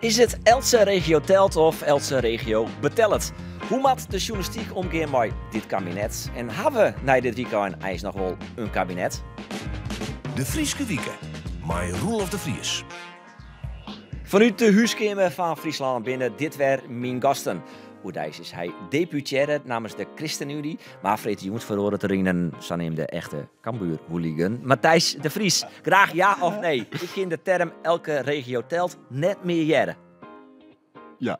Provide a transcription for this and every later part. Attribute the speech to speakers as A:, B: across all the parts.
A: Is het Else regio telt of Else regio betelt? Hoe maakt de journalistiek omkeer met dit kabinet? En hebben we na dit weekend ijs nog wel een kabinet? De Frieske Wieken,
B: my rule of the Fries.
A: Vanuit de huiskamer van Friesland binnen dit weer mijn gasten. Oerdijs is hij deputaire namens de ChristenUnie. Maar Fred moet verloren te ringen, Sanem de echte Cambuur-hooligan. Matthijs de Vries, graag ja of nee? Ik ken de term elke regio telt net meer jaren. Ja.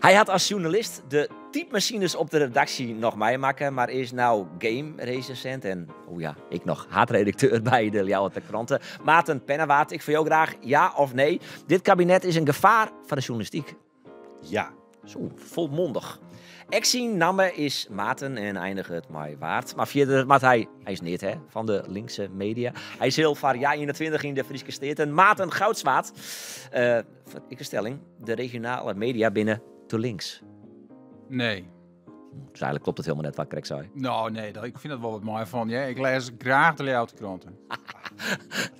A: Hij had als journalist de typemachines op de redactie nog mij maken, maar is nou game recent en, oh ja, ik nog haatredacteur bij de Ljouwerte kranten. Maarten Pennewaard, ik voor jou graag ja of nee. Dit kabinet is een gevaar van de journalistiek. Ja. Zo, volmondig. Actie namen is maten en eindigen het mij waard. Maar vierde maar hij, hij is niet hè, van de linkse media. Hij is heel vaar. ja 21 in de Friese steden. Maten goudswaard. Uh, ik een stelling, de regionale media binnen te links.
C: Nee. Dus eigenlijk
A: klopt het helemaal net wat ik zei.
C: Nou nee, ik vind dat wel wat mooi van. Ja, ik lees graag de layout kranten.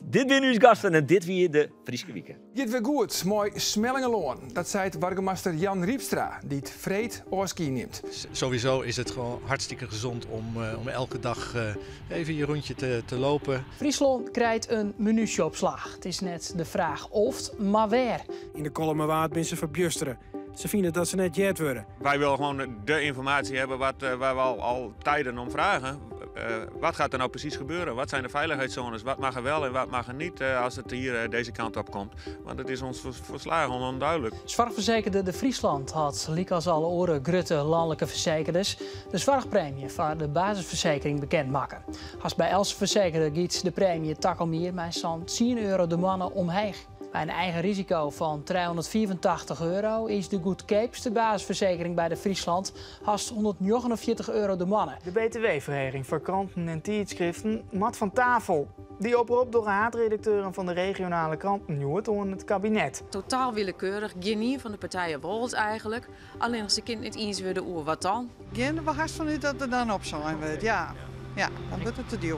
C: dit weer uw gasten en dit weer de Frieske Wieken. Dit weer goed, mooi Smellingeloon. Dat zei wargemaster Jan Riepstra, die het vreed oorski neemt.
B: sowieso is het gewoon hartstikke gezond om, eh, om elke dag eh, even je rondje te, te lopen.
A: Friesland krijgt een menu-shopslag. Het is net de vraag of, maar waar. In
B: de
C: waar ben mensen verbjusteren. Ze vinden dat ze net jet worden.
B: Wij willen gewoon de informatie hebben wat, eh, waar we al, al tijden om vragen. Eh, wat gaat er nou precies gebeuren? Wat zijn de veiligheidszones? Wat mag er wel en wat mag er niet eh, als het hier eh, deze kant op komt? Want het is ons verslagen onduidelijk.
A: Zwartverzekerde de Friesland had, als alle oren, Grutte landelijke verzekerders de zwartpremie voor de basisverzekering bekendmaken. Als bij Else verzekerde giet de premie takkelmier, mijn stand 10 euro de mannen omheen bij een eigen risico van 384 euro is de Good Capes, de basisverzekering bij de Friesland, haast 149
D: euro de mannen. De btw-verhering voor kranten en tijdschriften mat van tafel. Die oproep door de haatredacteuren van de regionale kranten Nieuwet door het kabinet.
C: Totaal willekeurig, genie van de partijen Worls eigenlijk. Alleen als de kind niet eens wilde oer, wat dan?
B: Geen, we hartstikke van u dat er dan op zijn. Ja, ja dan wordt het te duur.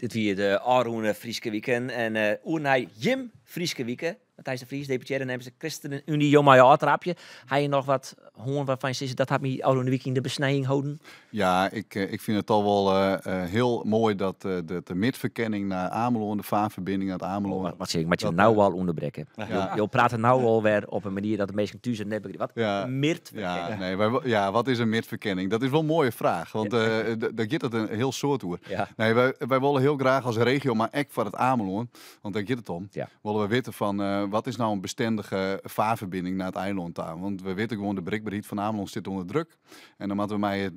B: Dit
A: weer de eh, Aruna eh, Frieske Wieken en uh, Jim Frieske Wieken. Matthijs de Vries, hebben ze ChristenUnie, Jomaya Atrapje. Hij nog wat honger waarvan je dat had al een week in
D: de besnijing houden? Ja, ik, eh, ik vind het al wel eh, eh, heel mooi dat de, de midverkenning naar Amelo en de vaanverbinding naar Amelo. Oh, wat, zeg ik, met je nou al onderbreken. Je Je praat nou al weer op een manier dat de meesten tussen net Wat? Ja. Midverkenning. Ja, nee, maar, ja, wat is een midverkenning? Dat is wel een mooie vraag, want daar gaat het een heel soort over. Ja. Nee, wij, wij willen heel graag als regio, maar echt voor het Amelo, want daar gaat het om, ja. willen we weten van wat is nou een bestendige vaarverbinding naar het eiland aan? Want we weten gewoon, de Brikberiet van Ameland zit onder druk. En dan hadden we mij,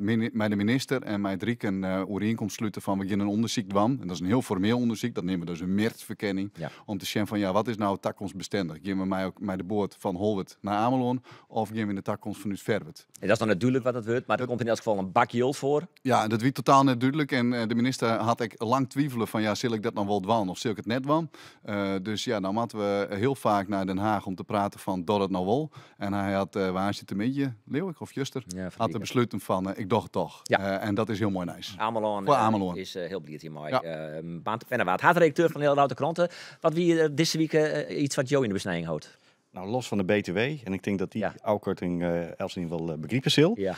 D: de minister en mij drieken Riek een uh, sluiten van we een onderzoek doen. En dat is een heel formeel onderzoek, dat nemen we dus een mertverkenning. Ja. Om te zien van ja, wat is nou takkomstbestendig? Geen we mij, ook, bij de boord van Holwert naar Amelon of geven we in de takkomst van Verwet? En dat is dan natuurlijk wat het wordt, maar er komt in elk geval een bak voor. Ja, dat wie totaal net duidelijk. En eh, de minister had ik lang twijfelen van ja, zul ik dat nou wel dwan of zul ik het net wan. Eh, dus ja, dan nou hadden we heel vaak naar Den Haag om te praten van Dorot het nou wel. En hij had, uh, waar zit een beetje, Leeuwik of Juster, had de besluiten van eh, ik dacht toch. Eh, en dat is heel mooi nice.
A: Amelon, Amelon. is heel blij hiermee. Ja. Uh,
B: Baan te Pennewaard, redacteur van heel Louter Kranten. Wat wie deze week iets wat Joe in de besnijding houdt. Nou, los van de BTW. En ik denk dat die ja. afkorting uh, wel uh, begrepen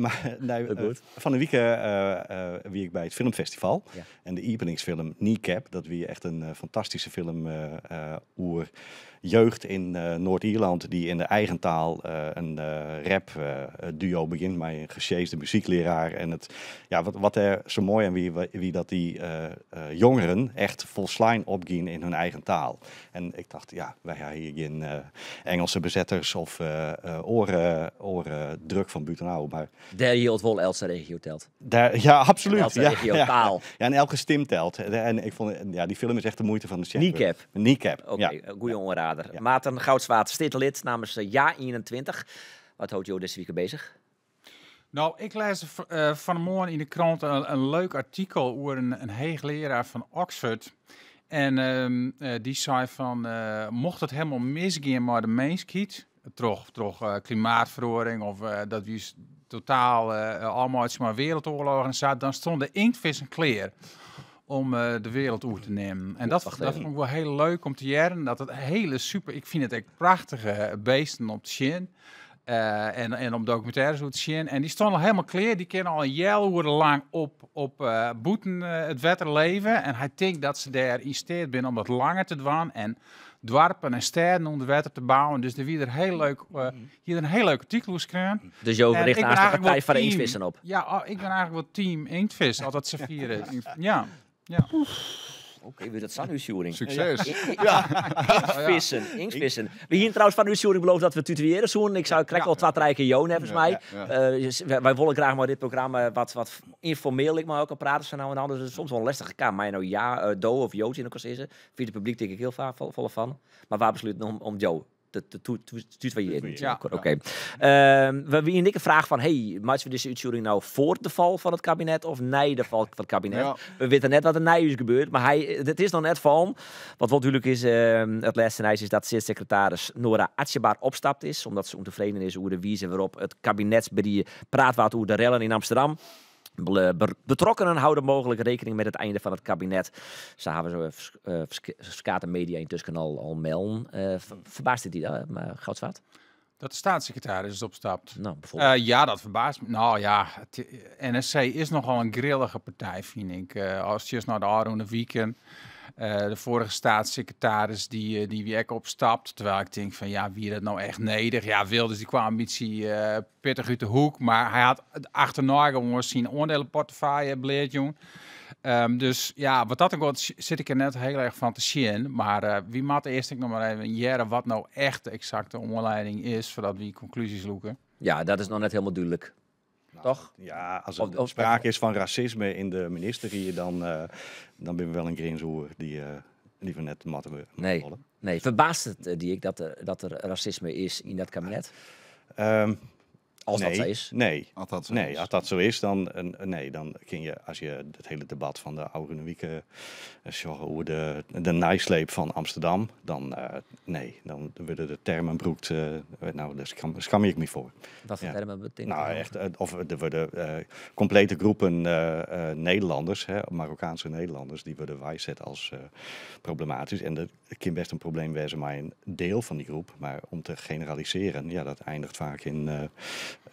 B: maar eh, van de week eh, eh, wie ik bij het filmfestival. En de openingsfilm Kneecap. Dat wie echt een fantastische film oer jeugd in eh, Noord-Ierland die in de eigen taal eh, een eh, rap duo begint met een gesjeesde muziekleraar. En het, ja, wat, wat er zo mooi aan wie, wie dat die jongeren echt volslijn opgaan in hun eigen taal. En ik dacht, ja, wij hier geen Engelse bezetters of oren, oren druk van buitenau. Maar...
A: Daar hield wel Elsa regio telt. Daar, ja, absoluut. ja, regio taal.
B: Ja, en elke stem telt. En ik vond, ja, die film is echt de moeite van de chef. Kneecap. Kneecap, Oké, okay, ja. Ja. Maarten
A: Goudswaard, namens eh, Ja 21. Wat houdt jou deze week bezig?
C: Nou, ik lees uh, vanmorgen in de krant een, leuk artikel over een, een heegleraar van Oxford. En ehm, eh, die zei van, mocht het helemaal misgaan maar de mensheid, toch, toch klimaatverandering of dat we totaal allemaal maar wereldoorlogen en stond dan stonden inktvissen kleer om eh, de wereld over te nemen. En dat, dat vond ik wel heel leuk om te jaren. Dat het hele super, ik vind het echt prachtige eh, beesten op de Shin. Eh, en, en op documentaires hoe te zien. En die stonden al helemaal klaar. Die kennen al een lang op, op boeten het wetter leven. En hij denkt dat ze daar in staat zijn om dat langer te doen. En dwarpen en steden om de wetter te bouwen. Dus de wie er heel leuk, mhm. hier een heel leuk artikel Dus
A: je richt aan de partij van de inktvissen op.
C: Ja, oh, ik ben eigenlijk wel team inktvis, altijd ze is Ja. Ja. Oké, okay, dat van uw Succes. Ja. Inksvissen. We
A: hier trouwens van uw beloven dat we tutueren zoen. Ik zou krijg wel wat rijke joon hebben, mij. Eh, dus wij willen graag maar dit programma wat, wat informeel ik maar ook al praten. van nou en anders. Het is soms wel een lastige kamer. Maar nou ja, eh, Do of Joost in elkaar zitten. Via het publiek denk ik heel vaak vol, van. Maar waar besluit om, om Joe? toetwaaiering. je Oké. Ehm, we hebben een vraag van, hey, maakt we deze uitzending nou voor de val van het kabinet of nee, de val van het kabinet? We weten net wat er na is gebeurd, maar hij, het is nog net van. Wat wel duidelijk is, ehm, het laatste nieuws is dat secretaris Nora Atjebaar opstapt is, omdat ze ontevreden is over de wijze waarop het kabinet praat wat over de rellen in Amsterdam. Betrokkenen houden mogelijk rekening met het einde van het kabinet. Ze hebben zo uh, media intussen al, al melden. Uh, verbaast dit die
C: dat? uh, Dat de staatssecretaris is opstapt. Nou, ja, dat verbaast me. Nou ja, het, NSC is nogal een grillige partij, vind ik. als je eens naar de de Weekend... Eh, de vorige staatssecretaris die, uh, die weer opstapt. Terwijl ik denk van ja, wie dat nou echt nedig? Ja, Wilders die qua ambitie eh, pittig uit de hoek. Maar hij had achterna gewoon zijn zien bleert, jong. Um, dus ja, wat dat ook wel zit ik er net heel erg van te zien. Maar wie maat eerst ik nog maar even jaren wat nou echt de exacte omleiding is, voordat we conclusies loeken.
B: Ja, dat is nog net helemaal duidelijk. Nou, Toch? Ja, als er sprake is van racisme in de ministerie, dan, eh, dan ben we wel een grinzoer die... Uh, liever net matten we. Nee, nee. verbaast het, eh, die ik dat er, dat er racisme is in dat kabinet? Ehm, als nee, dat zo is. Nee, als dat zo, is. dan, nee, dan kun je, als je het hele debat van de Augenwieken, eh, hoe de, de van Amsterdam, dan, uh, nee, dan worden de termen broekt, uh, nou, daar scham, scham, ik me voor.
A: Dat voor ja. termen Nou, echt,
B: of er worden complete groepen Nederlanders, hè, Marokkaanse Nederlanders, die worden wijzet als problematisch. En dat kan best een probleem wezen, maar een deel van die groep. Maar om te generaliseren, ja, dat eindigt vaak in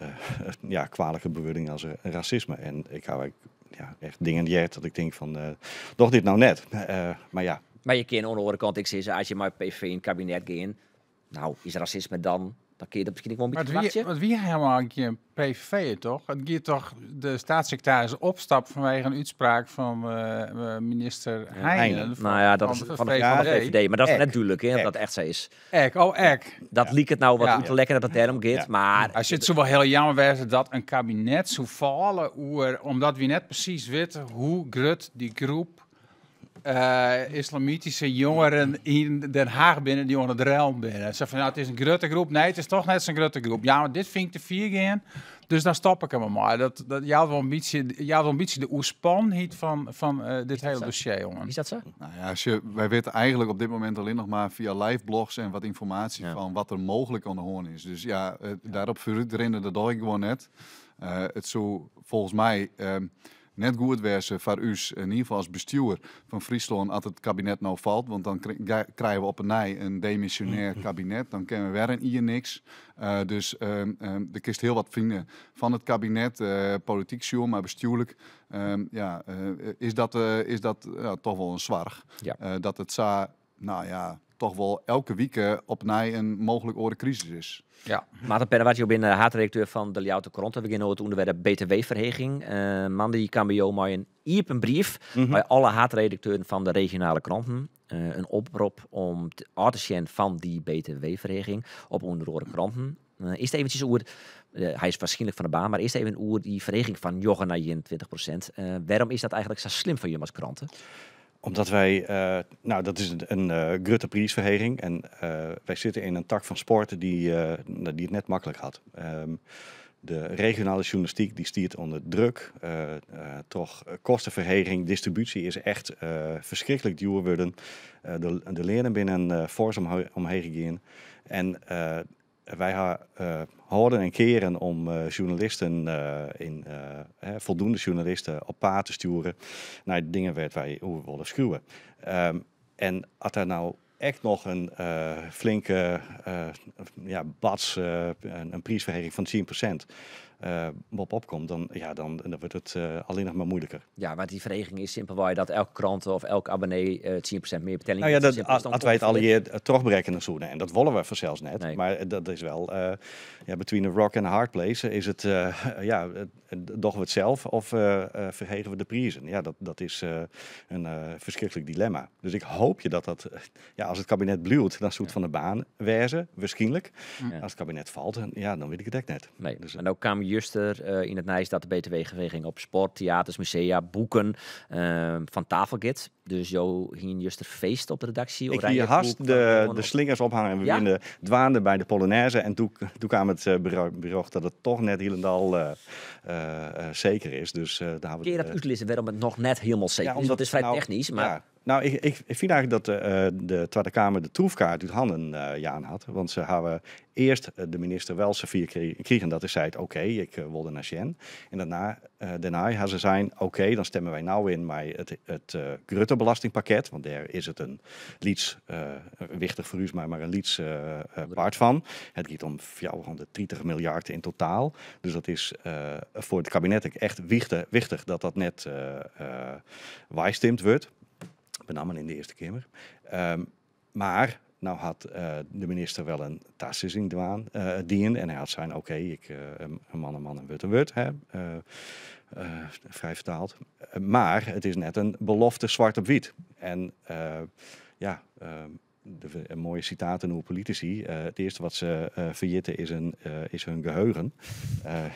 B: eh, ja, kwalijke bewoordingen als eh, racisme. En ik hou ja, echt dingen die dat ik denk van, eh, doch dit nou net. maar ja.
A: Maar je keer aan de andere kant, ik zie als je maar PV in het kabinet gaat, nou, is racisme dan okay, dat misschien een
C: maar wat wie, helemaal een keer PVV toch? Het keer toch de staatssecretaris opstapt vanwege een uitspraak van eh, eh, minister Heijnen. Van, nou ja, dat is van de, van VVD. Maar dat is
A: natuurlijk, hè, dat echt zo is.
C: Ek, oh ek. Dat liek het nou wat ja. lekker dat het daarom gaat, maar... Als je het zo wel heel jammer werd dat een kabinet zou vallen, omdat we net precies weten hoe grut die groep eh, islamitische jongeren in Den Haag binnen die onder de ruil binnen. Ze van, nou, het is een grote groep. Nee, het is toch net zo'n grote groep. Ja, maar dit vind ik te vier gaan. Dus dan stop ik hem maar. Dat, dat, je, had wel wel de oespan hit van, van eh, dit hele dossier, jongen. Is dat zo?
D: Nou ja, wij weten eigenlijk op dit moment alleen nog maar via live blogs en wat informatie van wat er mogelijk aan de hoorn is. Dus ja, uh, eh, ja. daarop erin, dat ik gewoon net. het zo volgens mij. Ehm, net goed wezen eh, voor us, in ieder geval als bestuur van Friesland, als het kabinet nou valt. Want dan krijgen we op een nij een demissionair mm. kabinet. Dan kennen we weer een hier niks. Eh, dus um, um, er kist heel wat vrienden van het kabinet, eh, politiek sure, maar bestuurlijk. Ehm, ja, is dat, is dat toch wel een zwaar. Ja. dat het za nou ja, toch wel elke week eh, op opnieuw een mogelijk crisis is. Ja, Maarten Perwatje, ik ben eh, haatredacteur van de Liaute Kronten. We beginnen over het onderwerp
A: BTW-verheging. Uh, eh, man die maar een iepen brief mhm. bij alle haatredacteuren van de regionale kranten. een oproep om te artisan van die BTW-verheging op onder kranten. Is het eventjes een uh, hij is waarschijnlijk van de baan, maar is er even oer
B: die verheging van joggen naar 20%. Uh, waarom is dat eigenlijk zo slim van jullie als kranten? Omdat wij, eh, nou dat is een uh, Grutte Priesverheging en eh, wij zitten in een tak van sporten die, die het net makkelijk had. Ehm, de regionale journalistiek die stiert onder druk. toch kostenverheging, distributie is echt verschrikkelijk duur worden. de, de leren binnen een fors omheen gaan. En wij uh, hoorden en keren om eh, journalisten, eh, in, voldoende journalisten, op paard te sturen naar de dingen waar wij hoe we willen schuwen. Ehm, en had daar nou echt nog een flinke ja, bats, een, een, prijsverhoging van 10%, uh, opkomt, dan, ja, dan, dan wordt het eh, alleen nog maar moeilijker. Ja, want die vereniging is simpelweg dat elke krant of elk abonnee uh, eh, 10% meer betaling Nou dat, als ah, wij het, het toch uh, zoenen. En dat willen we vanzelfs net. Maar dat is wel, ja, between a rock and a hard place is het, ja, doch we het zelf of verhegen we de prijzen? Ja, dat, dat is een verschrikkelijk dilemma. Dus ik hoop je dat dat, ja, als het kabinet bluwt, dan zoet van de baan werzen waarschijnlijk. Als het kabinet valt, ja, dan weet ik het echt net. Nee. Dus, en ook kwam Juster eh, in het Nijs
A: dat de btw-geweging op sport, theaters, musea, boeken, eh, van tafelgit. Dus
B: jou ging juist feest op de redactie. Ik ging haast de, eh, de slingers ophangen en we ja? bij de Polonaise. En toen, toen kwam het eh, bericht dat het toch net helemaal uh, eh, uh, zeker is. Dus, uh, daar Kun dat uitlissen waarom het nog net helemaal zeker ja, is? Want is vrij nou- technisch, maar... Nou, ik, ik, vind eigenlijk dat de Tweede Kamer de troefkaart uit handen Jaan had. Want ze hadden eerst de minister wel zijn vier kregen. Dat is zei, oké, ik wilde naar Sjen. En daarna, daarna had ze zijn, oké, dan stemmen wij nou in maar het, het belastingpakket, Want daar is het een leads, eh, wichtig voor u, maar, maar een leads eh, eh, part van. Het gaat om 30 miljard in totaal. Dus dat is voor het kabinet echt wichtig, wichtig dat dat net wijstimt wordt. Met in de Eerste Kamer. Ehm, maar nou had de minister wel een tassissing dwaan, uh, dien. En hij had zijn, oké, ik uh, een man, een man en wut en wut. Eh, vrij vertaald. Maar het is net een belofte zwart op wit. En eh, ja, eh, de, een mooie citaat in hoe politici. het eerste wat ze verjitten is, een, is hun geheugen.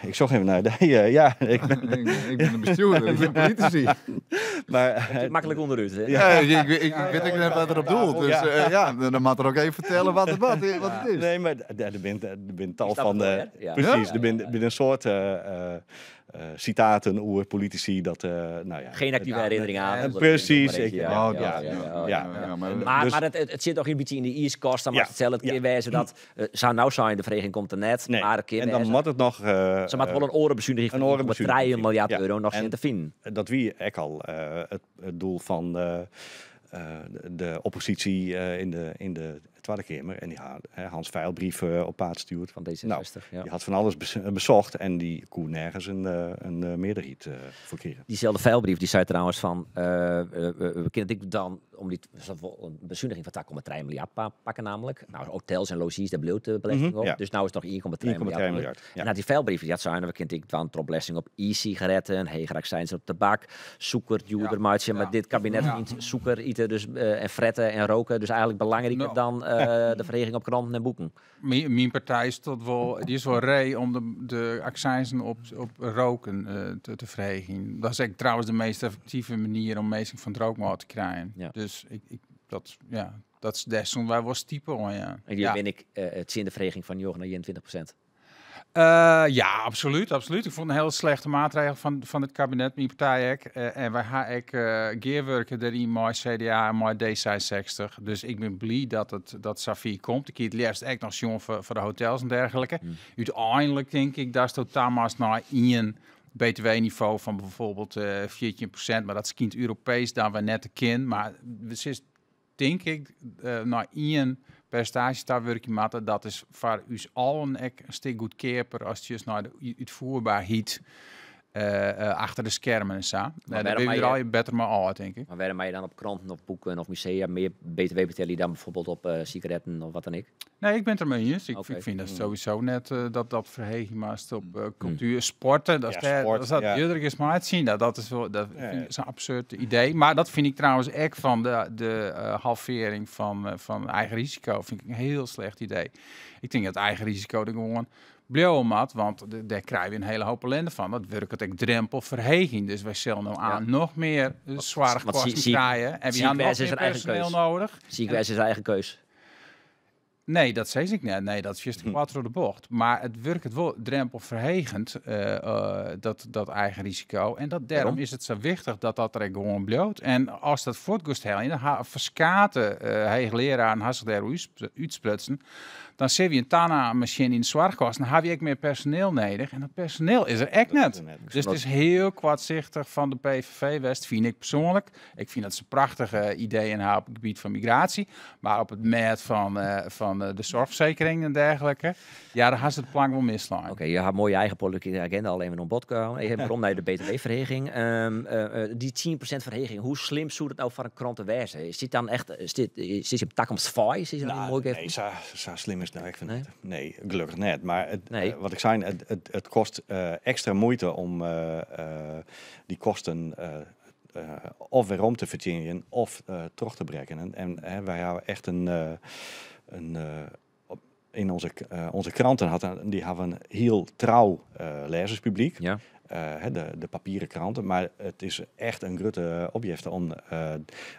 B: ik zocht even naar. ja, ik ben, ik, ben een bestuurder, ik ben politici. maar, het makkelijk onderuit, hè? Ja, ja, ik, ik, weet niet wat erop doelt. Dus ja, dan mag er ook even vertellen wat het, wat, wat het is. Nee, maar er bent tal van... Precies, er binnen een soort eh, citaten over politici. Dat, eh, nou ja, Geen actieve herinnering aan. Eh, precies. Maar, het,
A: zit toch een beetje in de ijskast. Dan ja, mag het zelf ja. wijzen dat... zou nou zijn, de vereniging komt er net. Nee. Maar en dan moet het nog... ze maakt wel een orenbezuiniging van een miljard euro nog in te vinden.
B: Dat wie ik al het, doel van... de oppositie in, de, in de waar en die Hans veilbrief eh, op paard stuurt. Van deze 66 nou, ja. Die had van alles eh, bezocht en die koe nergens een, eh, een meerderheid uh, kregen. Diezelfde Veilbrief die zei trouwens van, uh, uh, we ik dit
A: dan om die een bezuiniging van 2,3 miljard pa pakken namelijk. Nou, hotels en logies, daar bleef de belasting mm -hmm, Dus nou is het nog 1,3 miljard. miljard ja. En die veilbrieven, die had zijn, we kent ik dan belasting op e-sigaretten, hegerak zijn op tabak, zoeker, joder, maar dit kabinet niet zoeker eten dus, eh, en fretten en roken. Dus eigenlijk belangrijker nou. dan eh, de verheging op kranten en boeken.
C: Mijn, partij is tot wel, die is wel rij om de, de op, op roken eh, te, te verhegen. Dat is trouwens de meest effectieve manier om meesting van het te krijgen. Dus dus ik, ik dat, ja, is desondanks waar was type hoor, ja. En hier ben ik uh, het zin de vereniging van Jorgen naar 21 procent. Eh, ja, absoluut, absoluut. Ik vond een heel slechte maatregel van, van het kabinet, mijn partij. Eh, en wij gaan ik uh, geerwerken daarin mooi CDA en mooi D66. Dus ik ben blij dat het dat Safi komt. Ik zie het liefst echt nog jong voor, voor de hotels en dergelijke. Mm. Uiteindelijk denk ik dat is totaal maar naar in btw-niveau van bijvoorbeeld uh, eh, 14%, maar dat skint Europees dan we net te kind. Maar dus is, denk ik, eh, naar één percentage daar je matten, dat is voor ons al een stuk keeper als je naar de uitvoerbaarheid eh, eh, achter de schermen en zo. Maar ben nou, je al je beter maar al denk ik. Maar werden mij dan op kranten
A: of boeken of musea meer btw betalen dan bijvoorbeeld op eh, sigaretten of wat dan ik?
C: Nee, ik ben er mee eens. Ik, ik vind dat mm. sowieso net dat dat maast op mm. cultuur, mm. sporten. Dat is dat, dat ja. is maar uitzien. Dat, nou, dat is wel dat is een absurd idee. Maar dat vind ik trouwens echt van de, de halvering van, van eigen risico. Vind ik een heel slecht idee. Ik denk dat eigen risico er gewoon bleeuwmat, want daar krijgen we een hele hoop ellende van. Dat werkt ik drempel verheging. Dus wij zullen nou aan nog meer zwaar eh, zware kosten krijgen. En we hebben nog meer personeel nodig. Ziekenwijs is eigen keus. Nee, dat zei ik net. Nee, dat is juist wat door de bocht. Maar het werkt het wel drempelverhegend, uh, eh, eh, dat, dat eigen risico. En dat daarom is het zo wichtig dat dat er gewoon bloot. En als dat voortgust heel, dan verskaten uh, leraar en hasselder uitsplutsen dan zit je een Tana-machine in de kost, Dan heb je ook meer personeel nodig. En dat personeel is er echt net. Dus het is heel kwaadzichtig van de PVV West, vind ik persoonlijk. Ik vind dat ze prachtige ideeën hebben op het gebied van migratie. Maar op het merk van, eh, van eh, de zorgverzekering en dergelijke. Ja, daar had ze het plank wel mislaan. Oké, je had mooie eigen politieke agenda alleen maar om bot komen.
A: Even waarom naar de BTW-verheging. Um, ehm, uh, eh, die 10% verheging, hoe slim zou het nou van een te
B: wijzen? Is dit dan echt, is dit, is dit op tak om zwaai? Is dit nou, mooi nee, zo, slim is nou ik vind nee? nee, gelukkig net. Maar het, eh, wat ik zei, het, het, het kost eh, extra moeite om eh, die kosten of weer om te verdienen of terug te brekken. En, en wij hebben echt een, een in onze, onze kranten hadden, die hebben een heel trouw lezerspubliek. Ja. Eh, de, de, papieren kranten. Maar het is echt een grote object om een eh,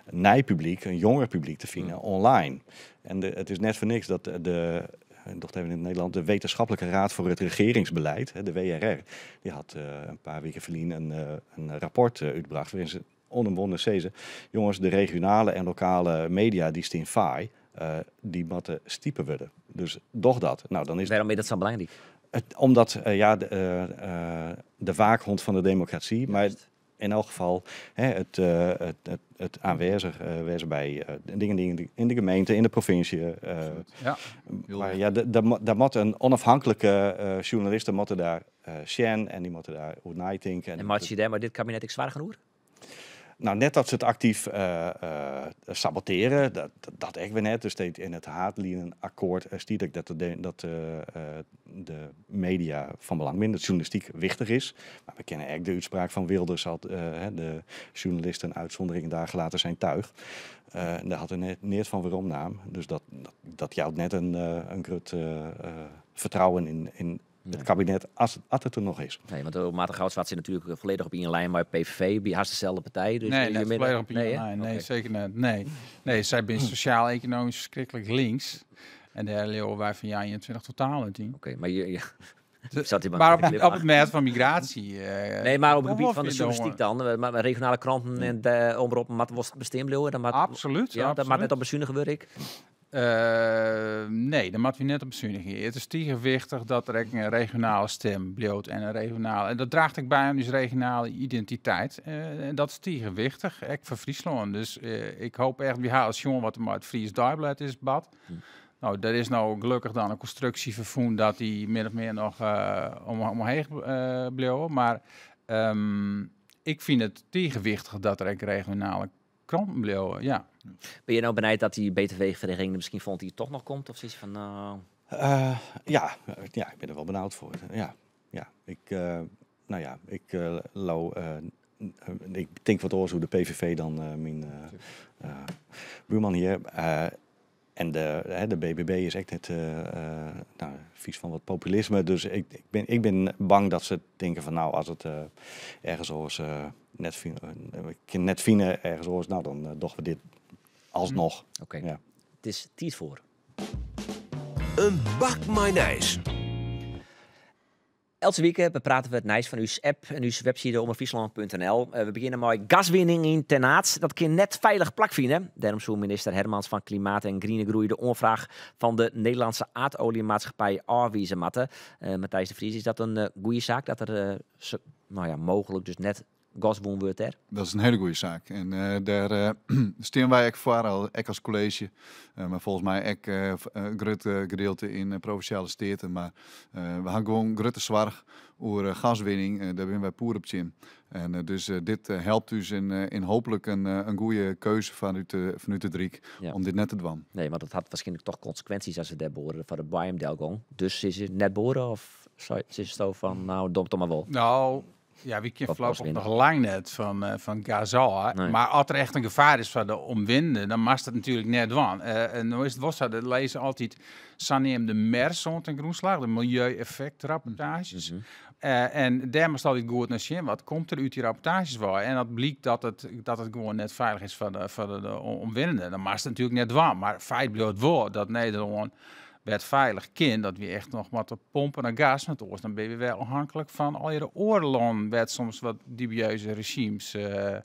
B: nijpubliek, een jonger publiek te vinden mm. online. En de, het is net voor niks dat de, nog even in Nederland, de Wetenschappelijke Raad voor het Regeringsbeleid, de WRR, die had eh, een paar weken verliezen een, een rapport uitgebracht waarin ze onomwonden zezen, jongens, de regionale en lokale media die steen faai, die moeten stiepen worden. Dus doch dat. Nou, dan is Waarom is dat zo belangrijk? Het, omdat eh, ja, de, uh, de, van de democratie, maar in elk geval hè, het, het, het, het, aanwezig wezen bij dingen die in de, gemeente, in de provincie. ja, maar ja, daar moet een onafhankelijke journalisten moeten daar sjen en die moeten daar hoe En, en
A: maakt maar dit kabinet ik zwaar genoeg?
B: Nou, net dat ze het actief uh, saboteren, dat, dat, dat echt weer net. Dus in het haatlien akkoord stiet ik dat, de, dat uh, de media van belang minder, journalistiek wichtig is. Maar we kennen eigenlijk de uitspraak van Wilders, had, eh, de journalisten uitzondering en dagen later zijn tuig. Eh, daar had er neer van waarom naam. Dus dat, dat, dat net een, eh, een vertrouwen in, in, het kabinet, als het, als het er nog is. Nee, want de matig Goudswaard
A: zit natuurlijk volledig op in lijn, maar PVV haast dezelfde partij. Dus nee, nee, Nee,
C: zeker niet. Nee. nee, zij zijn sociaal-economisch verschrikkelijk links. En de hele wij van jij 21 totaal een team. Oké, maar je, Zat hier maar op, op, het merk van migratie. Eh,
A: nee, maar op het gebied van de journalistiek dan. Eh, maar regionale kranten en de omroep, maar was het bestemd,
C: absoluut. Ja, dat maakt net op bezuinigen werk. ik. Eh, nee, dat maakt we net op bezuinigen. Het is tegenwichtig dat er een regionale stem bloot en een regionale. En dat draagt ik bij aan dus regionale identiteit. en dat is tegenwichtig. Ik van Friesland. Dus ik hoop echt, we als jong wat er maar het Fries Dagblad is, bad. Hm. Nou, dat is nou gelukkig dan een constructie dat die min of meer nog uh, om, omheen uh, eh, bleef. Maar ehm, ik vind het tegenwichtig dat er regionale kranten bleven,
A: ja. Ben je nou benijd dat die BTW-vereniging misschien vond die toch nog komt? Of zoiets van, nou-
B: eh, ja, ja, ik ben er wel benauwd voor. Ja, ja. Ik, uh, nou ja, ik lou... ik denk wat hoe de PVV dan, mijn buurman hier, en de, de BBB is echt net uh, eh, eh, nou, vies van wat populisme. Dus ik, ik, ben, ik ben bang dat ze denken van nou, als het eh, ergens als uh, net, net ergens anders, nou dan dochten we dit alsnog. Hm, oké, ja. het is tijd voor. Een
A: bak mayonaise. Else Wieken eh, bepraten we het Nijs van uw app en uw website om eh, we beginnen met gaswinning in Tenaat. Dat kan net veilig plakvinden. Daarom minister Hermans van Klimaat en Groene Groei de onvraag van de Nederlandse aardoliemaatschappij afwijzen matten. Uh, eh, Matthijs de Vries, is dat een goede zaak dat er nou ja,
D: mogelijk dus net gaswoon wordt er. Dat is een hele goede zaak. En eh, daar uh, wij ook voor, als college. Eh, maar volgens mij ook uh, groot gedeelte in provinciale steden. Maar we gaan gewoon grote zorg over gaswinning. daar zijn wij poer op zin. En dus dit helpt dus in, in hopelijk een, een goede keuze vanuit de, vanuit de Driek om dit net te doen. Nee, want dat had waarschijnlijk toch consequenties als ze daar boren van de biomdelgong.
A: Dus is het net boren of is het zo van nou, domt maar wel?
C: Nou, ja, wie kan flap op de lijn net van, eh, van Gaza. Maar als er echt een gevaar is van de omwinden, dan mag dat natuurlijk net waar. Uh, eh, en dan is het was dat, lezen altijd Saneem de Mers en Groenslag, de milieueffectrapportages. Mm eh, en daar moest altijd goed naar zien, wat komt er uit die rapportages wel? En dat bleek dat het, dat het gewoon net veilig is voor de, voor de, Dan mag het natuurlijk net waar. Maar feit het wel dat Nederland werd veilig kind, dat we echt nog wat te pompen en gas met oost. dan ben je wel afhankelijk van al je oorlog werd soms wat dubieuze regimes uh, eh,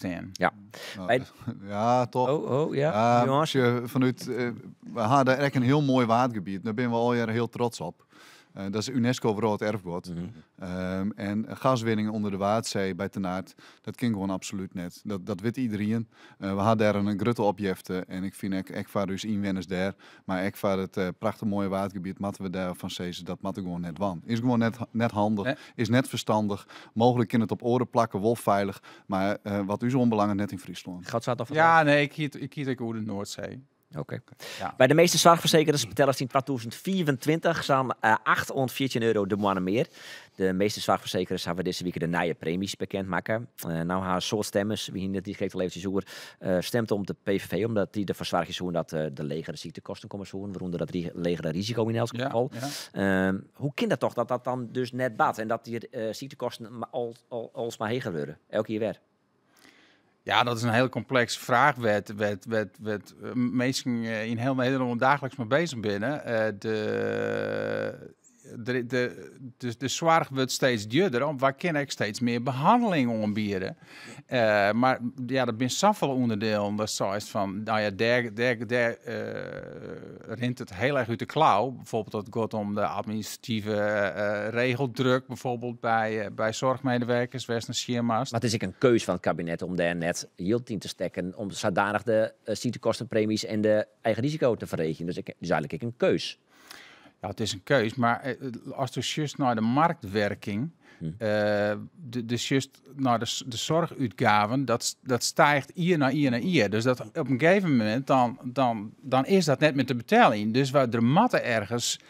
C: in. Ja. Nou,
D: ja, toch. Oh, oh, ja. als je vanuit, eh, we hadden echt een heel mooi waardgebied, daar ben we al jaren heel trots op. Eh, dat is UNESCO Rood Erfgoed. Mhm. Ehm, en gaswinningen onder de Waardzee bij Tenaard, dat ging gewoon absoluut net. Dat, dat weet iedereen. Eh, we hadden daar een grutte opjefte en ik vind echt waar dus inwenners daar. Maar ik vaar het uh, prachtig mooie watergebied, matten we daar van Cezen, dat matten gewoon net wan. Is gewoon net, net handig, is net verstandig. Mogelijk in het op oren plakken, wolfveilig. veilig. Maar wat u zo onbelangrijk net in Friesland.
C: Gaat dat Ja, nee, ik kies ik kiet ik over de Noordzee. Oké. Ja. Bij
D: de meeste zorgverzekerders betalen ze in
A: 2024 samen 814 eh, euro de maand meer. De meeste zorgverzekerders hebben deze week de nieuwe premies bekendmaken. Uh, nou haar soort stemmers, wie in het geeft al eventjes hoor, uh, stemt om de PVV, omdat die de zorgen is dat de legere ziektekosten komen zoen, waaronder dat legere risico in elk geval. Ehm, hoe kan dat toch, dat dat dan dus net baat en dat die ziektekosten al, al, alsmaar heger worden, elke keer weer?
C: Ja, dat is een heel complexe vraag. Wet, wet, wet, meest in heel Nederland dagelijks mee bezig binnen. Eh, de, de, de, dus de zorg wordt steeds duurder, want waar ken ik steeds meer behandeling om Uh, maar ja, dat ben zoveel onderdeel, dat is van, nou ja, daar, daar, daar uh, het heel erg uit de klauw. Bijvoorbeeld dat gaat om de administratieve eh, regeldruk, bijvoorbeeld bij, bij zorgmedewerkers, Western Schierma's. Maar het is ook een keus van het kabinet om daar net yield in te stekken, om
A: zodanig de ziektekostenpremies en de eigen risico te verrekenen. Dus, dus eigenlijk ik een keus.
C: Ja, het is een keus, maar eh, als je just naar de marktwerking, hm. eh, de, dus just naar de, de zorguitgaven, dat, dat stijgt hier naar hier naar hier. Dus dat op een gegeven moment, dan, dan, dan is dat net met de betaling, Dus waar de matten ergens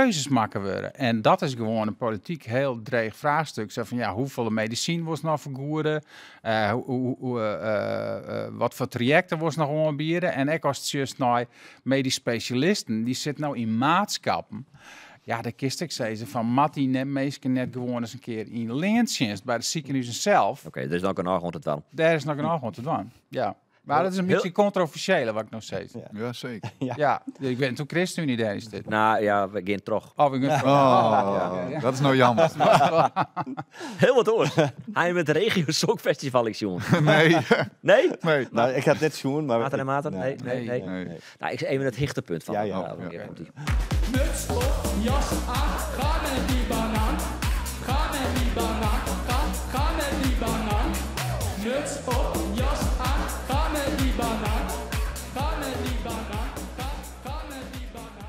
C: keuzes maken worden. En dat is gewoon een politiek heel dreig vraagstuk. Zo van ja, hoeveel medicijn was nog vergoeden? Uh, hoe, hoe, eh, eh, wat voor trajecten was nog aanbieden? En ik was juist nou medisch specialisten, die zit nou in maatschappen. Ja, de kist ik ze van mattie net meesten net gewoon eens een keer in Lintjens bij de ziekenhuizen zelf. Oké, okay, er is nog een argument te doen. Er is nog een argument te doen, ja. Maar dat is een beetje controversiële wat ik nog steeds. Ja, zeker. ja. ik ben toen ChristenUnie idee dit. Nou ja, we gaan toch. Oh, we gaan
A: oh, nou
D: Dat is nou jammer.
C: Heel
A: wat hoor. Hij met het regio Songfestival ik zoen. nee. Nee? Nee. Nou, ik had net zoen, maar... Maten en maten? Nee, nee, nee. Nou, ik even het hichtepunt van. Ja, ja. Nuts
C: nou, op jas 8, gaan die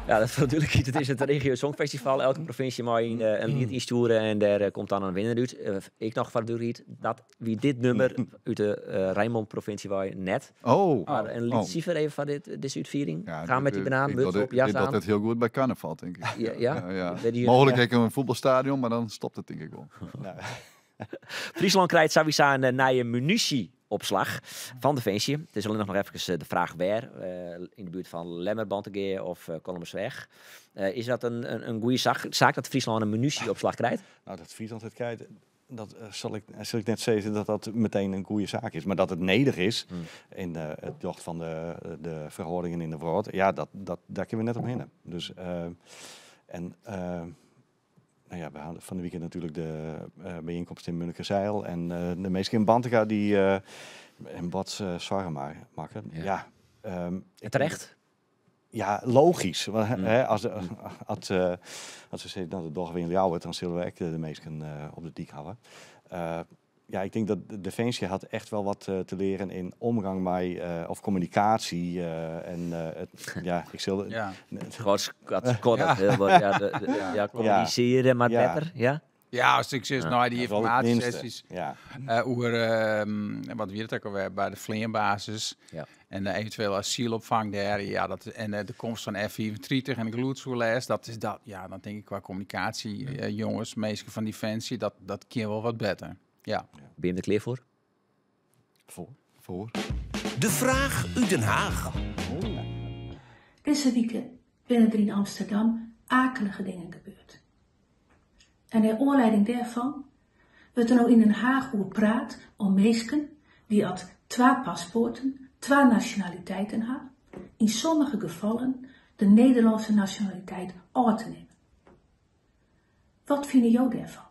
A: Ja, dat is natuurlijk iets. Het is het regio songfestival. Elke mm. provincie mag een, eh, een mm. lied toeren en daar eh, komt dan een winnaar uit. Eh, ik nog van Duriet, dat wie dit nummer mm. uit de Rijnmond-provincie je net.
D: Oh. Maar een lied
A: oh. even van dit, deze uitviering. Ja, Gaan met die banaan, op, jas aan. dat het heel
D: goed bij carnaval, denk ik. Ja, ja. ja, Mogelijk een voetbalstadion, maar dan stopt het denk ik wel.
A: Friesland krijgt sowieso een nieuwe munitie opslag van de feestje. Het is alleen nog even eh, de vraag waar. Eh, in de buurt van Lemmerbantegeer of eh, Columbusweg Kolmersweg. is dat een, een, een goede zaak, zaak dat Friesland een munitieopslag krijgt? Nou, dat Friesland het krijgt, dat
B: zal, ik, zal ik net zeggen dat dat meteen een goede zaak is. Maar dat het nedig is hmm. in de, het docht van de, de verhoringen in de woord, ja, dat, dat, daar kunnen we net op hinnen. Dus, en nou ja, we hadden van de weekend natuurlijk de eh, bijeenkomst in Zeil En eh, de de in Bantica die uh, wat Bats uh, maken. Ja. ja ehm, terecht? Ja, logisch. Want, Hè, als, als, als, eh, als we zeggen dat het dag weer in jou wordt, dan zullen we echt de meesten op de diek houden ja, ik denk dat Defensie had echt wel wat eh, te leren in omgang met, eh, of communicatie. Uh, en het, ja, ik zal... Ja. Kort, kort, ja. communiceren, maar ja. beter, ja.
C: Ja, als ik zeg, nou die informatiesessies, ja. over, ehm, wat weer het ook alweer, bij de vleerbasis ja. en de eventuele asielopvang daar, ja, dat, en de komst van F-34 en de gloedsoerles, dat is dat, ja, dan denk ik qua communicatie, jongens, meesten van Defensie, dat, dat keer wel wat beter.
A: Ja. Ben je er klaar voor? Voor. voor. De vraag Udenhage.
C: Den Haag.
B: Deze weken binnen er in Amsterdam akelige dingen gebeurd. En in oorleiding daarvan wordt er nou in Den Haag over praat om meesken die had twee paspoorten, twee nationaliteiten hadden, in sommige gevallen de Nederlandse nationaliteit al te nemen. Wat vinden jou daarvan?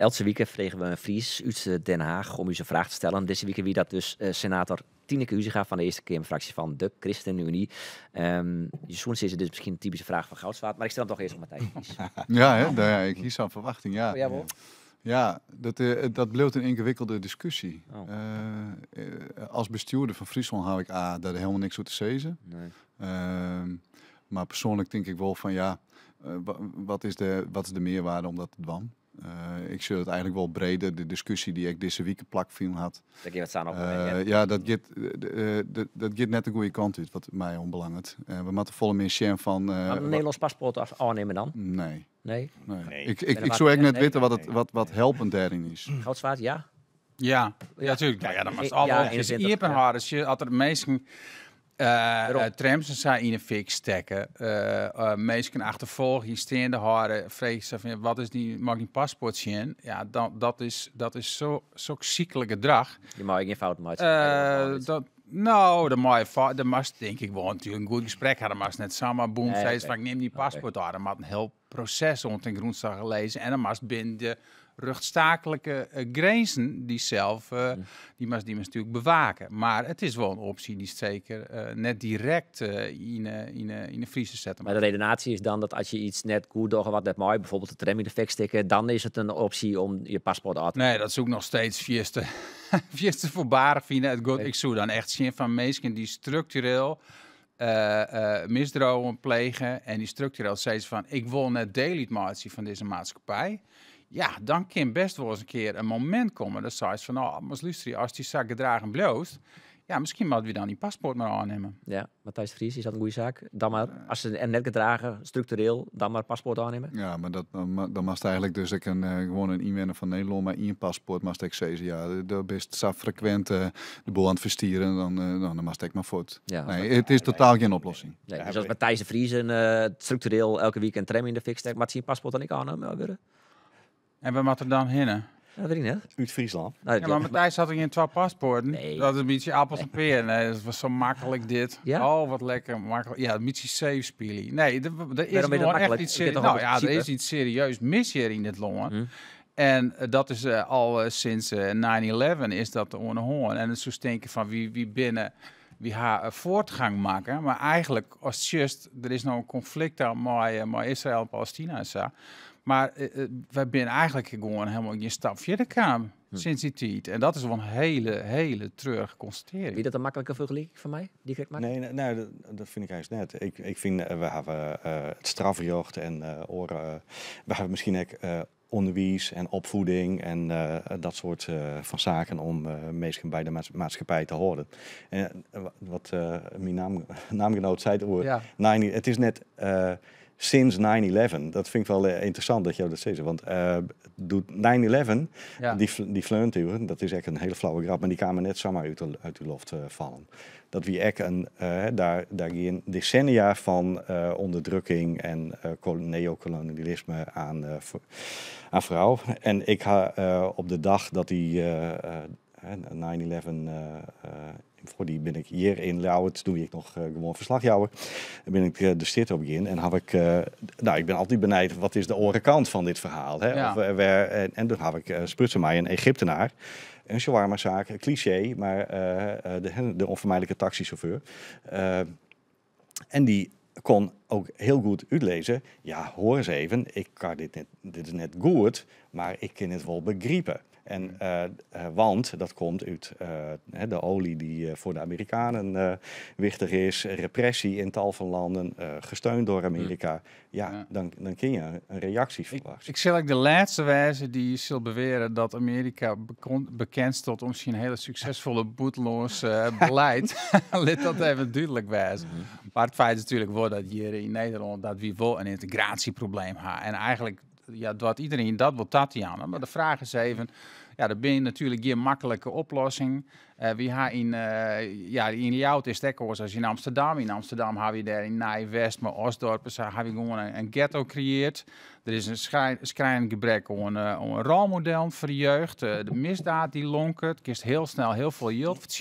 A: Else week kregen we een Fries uit Den Haag om u zijn vraag te stellen. Deze week wie dat dus uh, senator Tineke Huizinga van de Eerste keer in fractie van de ChristenUnie. Um, je is het dus misschien een typische vraag
D: van Goudswaard, maar ik stel hem toch eerst op Matthijs ja, daar, nou ja, ik kies aan verwachting, ja. Oh, ja, ja dat, uh, dat bleef een ingewikkelde discussie. Oh. Eh, als bestuurder van Friesland hou ik A, daar helemaal niks over te zezen. Nee. Ehm, maar persoonlijk denk ik wel van ja, wat, is de, wat is de meerwaarde om dat te dwan? Uh, ik zie het eigenlijk wel breder, de discussie die ik deze week plakfilm had. Dat wat staan op. Uh, ja, dat gaat, uh, eh, dat, dat gaat net de goede kant uit, wat mij onbelangt. we moeten volle meer shame van... Maar een Nederlands
A: paspoort aannemen dan? Nee. Nee? nee. Ik, ik, ik zou eigenlijk net nee, weten wat,
D: het, wat, wat helpend daarin is. Goudsvaart ja?
C: Ja, ja, natuurlijk. Ja, ja, dat maakt allemaal. Ja, in je hebt een je had er mensen uh, trams en zijn in een fik steken. Eh, mensen achtervolgen, stenen horen, vreeg ze van wat is die, mag die paspoort in? Ja, dan, dat is, dat is zo, zo ziekelijk gedrag. Je mag geen fout maken. dat, nou, de mooie de denk ik wel natuurlijk een goed gesprek hadden, maar net samen boem, nee, ik neem die paspoort okay. aan, maar een heel proces om groen groensdag lezen en dan het binnen Rugstakelijke eh, grenzen die zelf, eh, die, maar, die natuurlijk bewaken. Maar het is wel een optie die zeker eh, net direct in, in, in de vriezer zetten. Maar de redenatie
A: is dan dat als je iets net goed doet, wat net mooi, bijvoorbeeld de tram in de fik stikken, dan is het een optie om je
C: paspoort uit. te Nee, dat zoek nog steeds vierste, vierste voorbaren vinden. Het goed, ik zoek dan echt zin van mensen die structureel uh, misdrouwen plegen. En die structureel steeds van: ik wil net deelitmatie van deze maatschappij. Ja, dan kan best wel eens een keer een moment komen dat zei van, nou, oh, als als die zak gedragen bloost, ja, misschien moeten we dan die paspoort maar aannemen. Ja, Matthijs Vries, is dat een goede zaak? Dan maar, eh. als ze en net gedragen,
A: structureel, dan maar paspoort aannemen?
D: Ja, maar dat, dan, dan mag eigenlijk dus ik een, eh, gewoon een inwoner van Nederland, maar je paspoort mag ik Ja, De best zo frequent eh, de boel aan het verstieren, dan, uh, dan, dan mag ik maar voort. Ja, nee, het is totaal geen oplossing.
A: Nee, dus als Matthijs Vries een, structureel elke week een tram in de fik steekt, maar zijn paspoort dan ik aannemen? Ja, en bij dan hinnen.
B: Dat weet ik net. Uit Friesland. ja, maar
C: Matthijs had ik in twee paspoorten. Nee. Dat is een beetje appels en peren. Nee, dat was zo makkelijk dit. Ja? Oh, wat lekker. Makkelijk. Ja, een beetje safe spelen. Nee, er is echt iets serieus. Nou ja, is serieus mis hier in dit longen. Mhm. En eh, dat is eh, al eh, sinds 9-11 is dat de onhoorn. En het zo denken van wie, wie binnen wie haar voortgang maken. Maar eigenlijk, als just, er is nou een conflict daar maar Israël en Palestina en maar uh, wij zijn eigenlijk gewoon helemaal in stap verder kraam hm. sinds die tijd. En dat is wel een hele, hele treurige constatering. Wie dat een makkelijke vergelijking van mij?
B: Die ik maak? Nee, nee, nou, dat, vind ik juist net. Ik, ik vind, eh, we hebben het strafjocht en oren. we hebben misschien ook onderwijs en opvoeding en dat soort van zaken om uh, mensen bij de maatschappij te horen. En wat mijn naam naamgenoot zei, over, nee, het is net sinds 9-11. Dat vind ik wel eh, interessant dat jij dat zegt. Want eh, doet 9-11, die, die dat is echt een hele flauwe grap, maar die kwamen net zomaar uit de, uit loft eh, vallen. Dat wie echt een, daar, daar decennia van onderdrukking en neocolonialisme aan, aan vrouw. En ik ha, op de dag dat die 9-11 voor die ben ik hier in Lauwert, toen ik nog gewoon eh, gewoon verslagjouwer, ben ik eh, de stit op in. En heb ik, eh, nou, ik ben altijd benijd, wat is de andere kant van dit verhaal? Hè? en, en toen heb ik uh, Sprutsen mij, een Egyptenaar, een shawarma-zaak, cliché, maar de, de, onvermijdelijke taxichauffeur. en die kon ook heel goed uitlezen, ja, hoor eens even, ik kan dit net, dit is net goed, maar ik kan het wel begrijpen. En, eh, eh, want dat komt uit eh, de olie die voor de Amerikanen wichtig is, repressie in tal van landen, gesteund door Amerika. Hm. Ja, Dan, dan kun je een reactie verwachten. Ik,
C: ik zal ook de laatste wijze die je zult beweren dat Amerika bekend stond om een hele succesvolle boetloos beleid. liet dat even duidelijk wijzen. Mhm. Maar het feit is natuurlijk wel dat hier in Nederland dat we wel een integratieprobleem hebben. En eigenlijk ja, dat iedereen, dat wil Tatiana. Maar de vraag is even, ja, daar ben je natuurlijk geen makkelijke oplossing. Uh, wie in, uh, ja, in jouw is het als in Amsterdam. In Amsterdam hebben we daar in Nijwest, maar Osdorp, hebben eh, we gewoon een, ghetto gecreëerd. Er is een schrijnend gebrek aan, een rolmodel voor de jeugd. de misdaad die lonkert, kist heel snel heel veel jeugd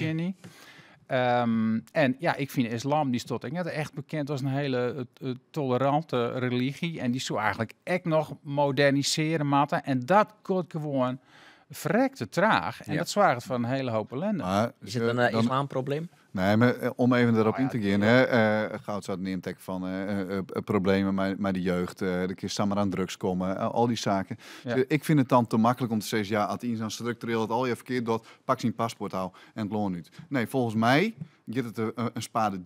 C: Ehm, en ja, ik vind islam, die stond ik net echt bekend als een hele eh, eh, tolerante religie. En die zou eigenlijk echt nog moderniseren, matten. En dat komt gewoon
D: te traag. En dat
C: zwaart van een hele hoop ellende. Is het een eh, islamprobleem?
D: Nee, maar eh, om even erop nou in te gaan. Hè, uh, goud zat een impact van eh, problemen met, de jeugd. de keer samen aan drugs komen. al die zaken. Dus, ik vind het dan te makkelijk om te zeggen... ja, het is aan nou structureel dat al je verkeerd doet... pak zijn paspoort hou en het loont niet. Nee, volgens mij je het een, eh, een spade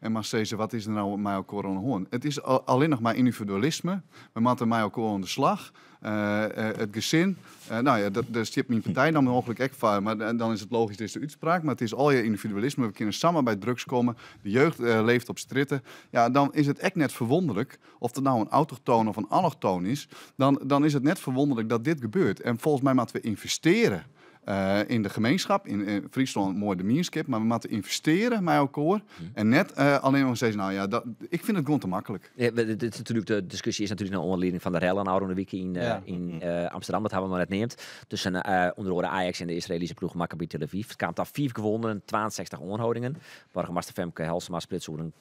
D: en maar zeggen wat is er nou met elkaar aan Het is alleen nog maar individualisme. We maken mij aan de slag. Eh, eh, het gezin. nou ja, dat, dat stipt partij dan mogelijk echt vaar, Maar dan is het logisch, dat is de uitspraak. Maar het is al je individualisme. We kunnen samen bij drugs komen. De jeugd leeft op stritten. Ja, dan is het echt net verwonderlijk. Of het nou een autochtoon of een allochtoon is. Dan, dan is het net verwonderlijk dat dit gebeurt. En volgens mij moeten we investeren eh, in de gemeenschap, in, Friesland mooi de mierskip, maar we moeten investeren, mij ook hoor. Hmm. En net uh, alleen nog steeds, nou ja, dat, ik vind het gewoon te makkelijk. Ja, dit
A: natuurlijk, de discussie is natuurlijk naar onderleiding van de rellen nou de week in, eh, in hmm. Amsterdam, dat hebben we nog net neemt. Tussen onder andere Ajax en de Israëlische ploeg Maccabi Tel Aviv. Het kwam daar vier gewonnen, 62 onhoudingen. Burgemeester Femke Helsema splitst over een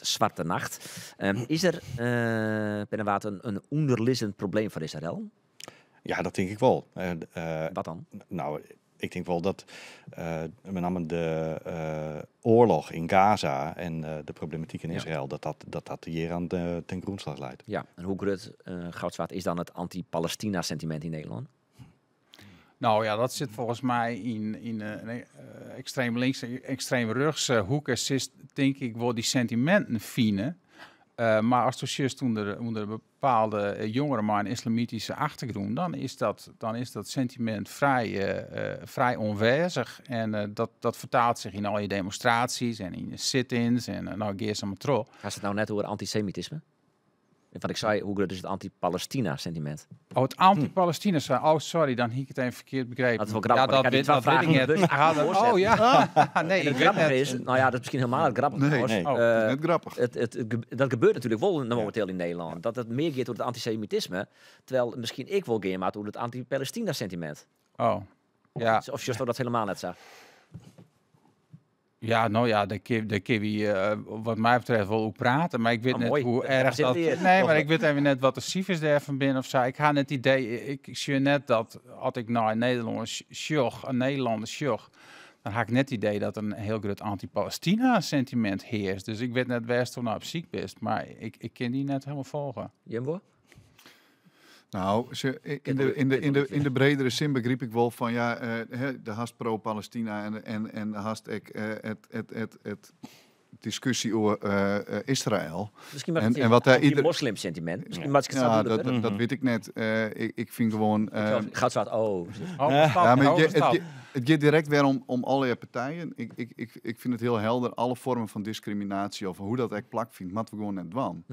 A: zwarte nacht. Ehm, is er, uh,
B: een, een onderliggend probleem voor Israël? Ja, dat denk ik wel. Eh, eh, Wat dan? Nou, ik denk wel dat eh, met name de oorlog in Gaza en de problematiek in Israël, dat, dat, dat hier aan de, ten grondslag leidt. Ja, en hoe groot, Goudswaard, is dan het anti-Palestina sentiment in Nederland?
C: Nou ja, dat zit volgens mij in, in een extreem links, extreem rechts hoeken. Zit, denk ik, wel die sentimenten fine. Eh, maar als dossiers onder, onder een bepaalde eh, jongeren maar een islamitische achtergrond, dan is dat, dan is dat sentiment vrij, uh, vrij onwezig. En dat, dat vertaalt zich in al je demonstraties en in sit-ins en nou, geers en matro. Gaat het nou net over antisemitisme? Wat ik zei, hoe dat is het anti-Palestina-sentiment. Oh, het anti-Palestina. Hm. Oh, sorry, dan heb ik het even verkeerd begrepen. Dat is wel grappig. Ja, dat, ik vragen oh, ah. ik Oh ja. nee, grappig is,
A: nou ja, dat is misschien helemaal niet grappig. Nee, nee. Oh. het grappig. Het, het, dat gebeurt natuurlijk wel momenteel in Nederland. Dat het meer gaat door het antisemitisme. Terwijl misschien ik wel geer maar door het anti-Palestina-sentiment. Oh. Ja. Of je dat helemaal net zag.
C: Ja, nou ja, de kun, eh, wat mij betreft wel ook praten. Maar ik weet ah, net hoe erg dat... is. nee, maar ik weet even net wat de cijfers daarvan binnen of zo. Ik ga net idee, ik, zie net dat als ik nou een Nederlander een Nederlander dan had ik net het idee dat een heel groot anti-Palestina sentiment heerst. Dus ik weet net waar je nou op ziek bent. Maar ik, ik ken die net helemaal
D: volgen. Jumbo? Nou, ze, in, de, in, de, in, de, in de bredere zin begreep ik wel van ja, eh, de haast pro-Palestina en, en, en haast ik, eh, het, het, het, het discussie over eh, eh, Israël. Misschien mag en, en wat daar ieder... moslimsentiment. Misschien ja. dat, dat, dat, mhm. weet ik net. Eh, ik, ik vind gewoon... gaat zo oh. oh. ja, maar oh, het, het, het gaat direct weer om, om alle partijen. Ik, ik, ik, ik vind het heel helder, alle vormen van discriminatie of hoe dat echt plak vindt, maar we gewoon net dwan.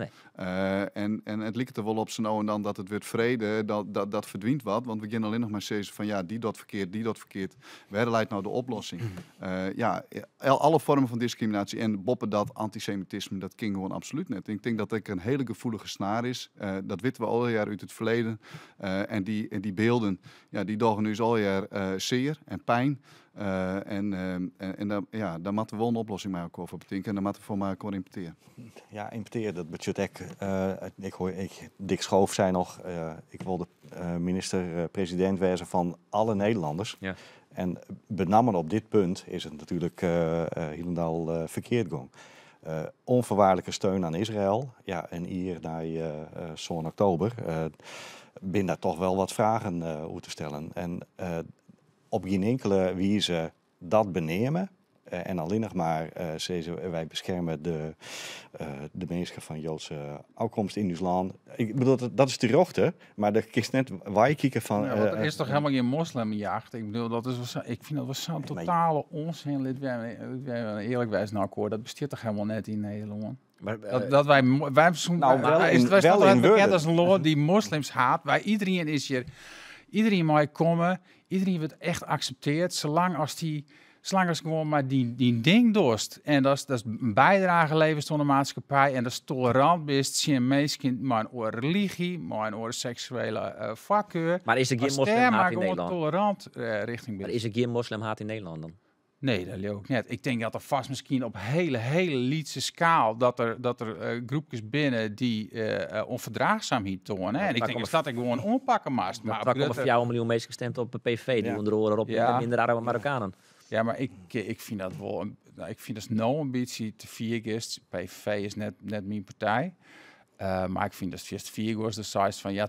D: en, en het lijkt er wel op zo en dan dat het wordt vrede, dat, dat, dat verdwijnt wat, want we beginnen alleen nog maar steeds van ja, die dat verkeerd, die dat verkeerd. Waar leidt nou de oplossing? Mhm. ja, e- alle vormen van discriminatie en Boppen dat antisemitisme, dat ging gewoon absoluut net. Ik denk dat dat een hele gevoelige snaar is. Eh, dat weten we al jaren uit het verleden. Eh, en, die, en die beelden, ja, die dogen nu al jaar eh, zeer en pijn. en en, en daar, ja, daar moeten we wel een oplossing ook over betinken En daar moeten we voor mij gewoon importeren. Ja, importeren, dat budget ik.
B: ik hoor, ik, Dick Schoof zei nog, ik wil de minister-president wezen van alle Nederlanders. Ja. En benammen op dit punt is het natuurlijk eh, eh, helemaal eh, verkeerd gong. onvoorwaardelijke steun aan Israël. Ja, en hier naar zo'n oktober. ben daar toch wel wat vragen hoe te stellen. En op geen enkele wijze dat benemen eh, en alleen nog maar eh, eh, wij beschermen de, uh, de mensen van Joodse afkomst in ons land. Ik bedoel, dat, dat is de rochte, maar dat is net waar je kijken van... er is toch helemaal
C: geen moslimjacht? Ik bedoel, dat is, ik vind dat was zo'n totale onzin. eerlijk wijs naar nou, akkoord. Dat besteedt toch helemaal net in Nederland? Maar, dat, dat, wij, wij, nou, nou wel is, in, wel in bekend als een lore die moslims haat. Wij, iedereen is hier, iedereen mag komen, iedereen wordt echt accepteerd, zolang als die slangers gewoon maar die, die ding dorst. En dat is, dat is een bijdrage levens van de maatschappij. En dat is tolerant bent. Zien mensen maar een religie, maar een seksuele uh, eh, vakkeur. Maar is er geen moslimhaat in Nederland? tolerant eh, richting Maar is er geen moslimhaat in Nederland dan? Nee, dat ook net. Ik denk dat er vast misschien op hele, hele lietse schaal dat er, dat er eh, groepjes binnen die uh, onverdraagzaamheid tonen. Ja, en ik denk dat dat ik gewoon onpakken maast. Maar, maar komt voor jou een miljoen mensen gestemd op PV, die ja. onder oren op ja. arme Marokkanen. Ja, maar ik, eh, ik vind dat wel. Nou, ik vind dat no ambitie te vier is. PV is net, net mijn partij. Eh, maar ik vind dat Just vier de size van ja,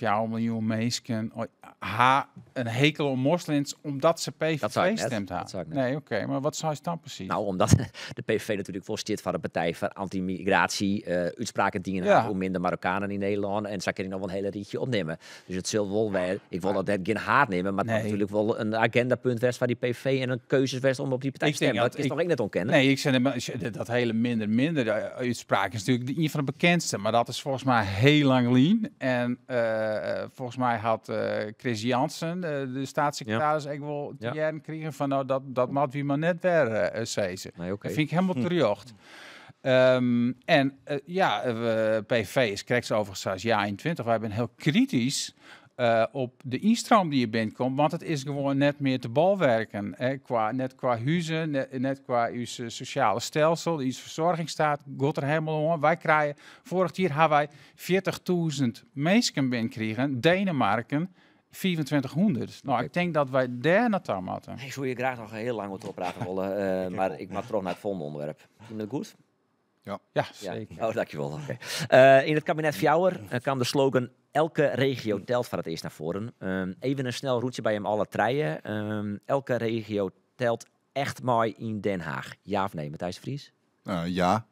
C: jaar miljoen meesken. ha, oh, een hekel om moslims omdat ze PVV stemt hadden. Nee, oké, maar wat zou je dan precies? Nou, omdat
A: de PVV natuurlijk volstit van de partij van anti-migratie, uh, uitspraken dienen ja. minder Marokkanen in Nederland en zou ik er nog wel een hele rietje opnemen. Dus het zult wel wel, ik wil dat net geen haat nemen, maar dat natuurlijk wel een agendapunt werd van die PVV en een keuzes werd om op die partij te stemmen. Dat, is ik, nog ik net ontkennen. Nee,
C: ik zeg dat hele minder minder uitspraak is natuurlijk een van de bekendste maar dat is volgens mij heel lang lean. En eh, eh, volgens mij had uh, Chris Jansen, de, staatssecretaris, ja. ik wil van nou, dat, dat moet wie maar net weer uh, ze. Nee, okay. Dat vind ik helemaal hm. terjocht. Ehm, en ja, PV is krijgt overigens als jaar 21. Wij zijn heel kritisch eh, op de instroom die je binnenkomt. Want het is gewoon net meer te balwerken. Hè? Qua, net qua huizen, net, qua uw sociale stelsel, uw verzorgingsstaat, god er helemaal om. Wij krijgen, vorig jaar hebben wij 40.000 mensen binnenkrijgen. Denemarken. 2500. Nou, ik denk dat wij daar naartoe moeten. Ik zou je graag nog heel lang wat praten willen, eh, maar ik mag toch naar het
A: volgende onderwerp. Vind je dat goed? Ja. Ja, zeker. Oh, dankjewel. Okay. Eh, in het kabinet Fjouwer kwam de slogan elke regio telt van het eerst naar voren. Ehm, even een snel roetje bij hem alle treien. Ehm, elke regio telt echt mooi in Den Haag. Ja of nee,
B: Matthijs Vries? Uh, ja.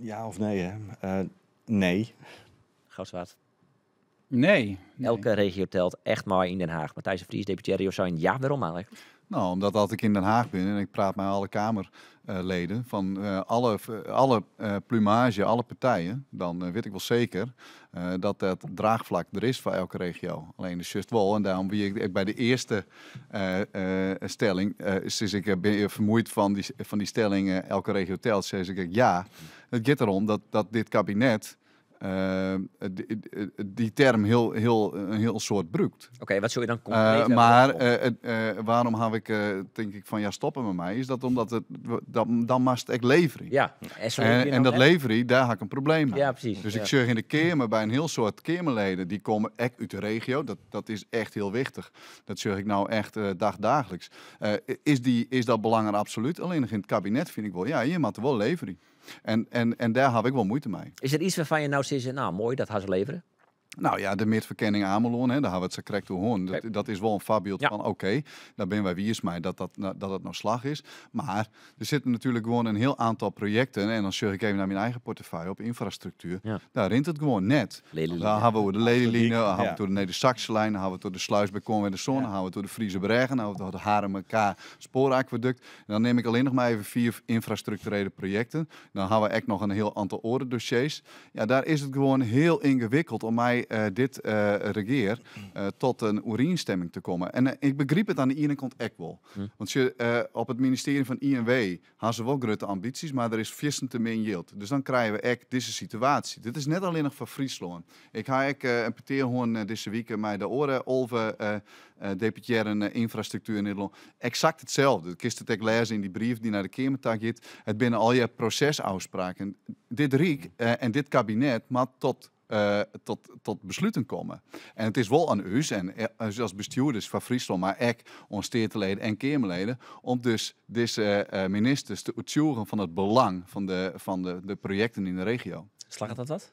B: Ja of nee, hè? Eh, nee. Goudswaard? Nee, nee, Elke regio
A: telt
D: echt mooi in Den Haag. Matthijs Vries, deputario zijn ja. Waarom eigenlijk? Nou, omdat als ik in Den Haag ben en ik praat met alle Kamerleden van eh, alle, alle eh, plumage, alle partijen, dan eh, weet ik wel zeker dat dat draagvlak er is voor elke regio. Alleen de just wel. En daarom ben ik bij de eerste stelling, sinds ik ben vermoeid van die, van die stelling elke regio telt, zei ik ja. Het gaat erom dat, dat dit kabinet eh, die, term heel, heel, een heel soort brukt.
A: Oké, wat zul je dan eh, concreet Maar
D: eh, waarom heb ik, denk ik, van ja, stoppen met mij, is dat omdat het, dan, dan mast ik levering. Ja, e en, dat levering, daar heb ik een probleem mee. Ja, precies. Dus ik zeg in de kermen bij een heel soort kermenleden, die komen echt uit de regio, dat, dat is echt heel wichtig. Dat zeg ik nou echt dag, dagelijks. is, die, is dat belangrijk? Absoluut. Alleen in het kabinet vind ik wel, ja, je moet wel levering. En, en, en daar heb ik wel moeite mee. Is er iets waarvan je nou zegt, nou mooi, dat gaan ze leveren? Nou ja, de midverkenning Amelon, hè, daar hebben we het correct toe hoor. Dat, dat, is wel een fabiel van, oké, daar ben wij wie is mij dat dat, dat dat nog slag is. Maar er zitten natuurlijk gewoon een heel aantal projecten, en dan zeg ik even naar mijn eigen portefeuille op infrastructuur, daar rint het gewoon net. Daar hebben we de Lelyline, dan hebben we door de Neder-Saxelijn, hebben we door de Sluis bij Conway de Zon, hebben we door de Friese Bergen, hebben we door de Harem K spooraqueduct. dan neem ik alleen nog maar even vier infrastructurele projecten. Dan hebben we echt nog een heel aantal orde dossiers. Ja, daar is het gewoon heel ingewikkeld om mij eh, dit uh, regeer eh, tot een oerien te komen. En ik begreep het aan de ene kant echt wel. Hm. Want je, op het ministerie van INW hadden ze wel grote ambities, maar er is vissen te min yield. Dus dan krijgen we echt deze situatie. Dit is net alleen nog van Friesland. Ik ga ik een peteer deze week met de oren over uh, infrastructuur in Nederland. Exact hetzelfde. Ik kist lezen in die brief die naar de kamer gaat. Het binnen al je procesafspraken. Dit Riek en dit kabinet maar tot eh, tot, tot besluiten komen. En het is wel aan u en eh, als bestuurders van Friesland, maar ek onze steerteleden en Kamerleden, om dus deze eh, ministers te uitzoeken van het belang van, de, van de, de projecten in de regio. Slagt dat wat?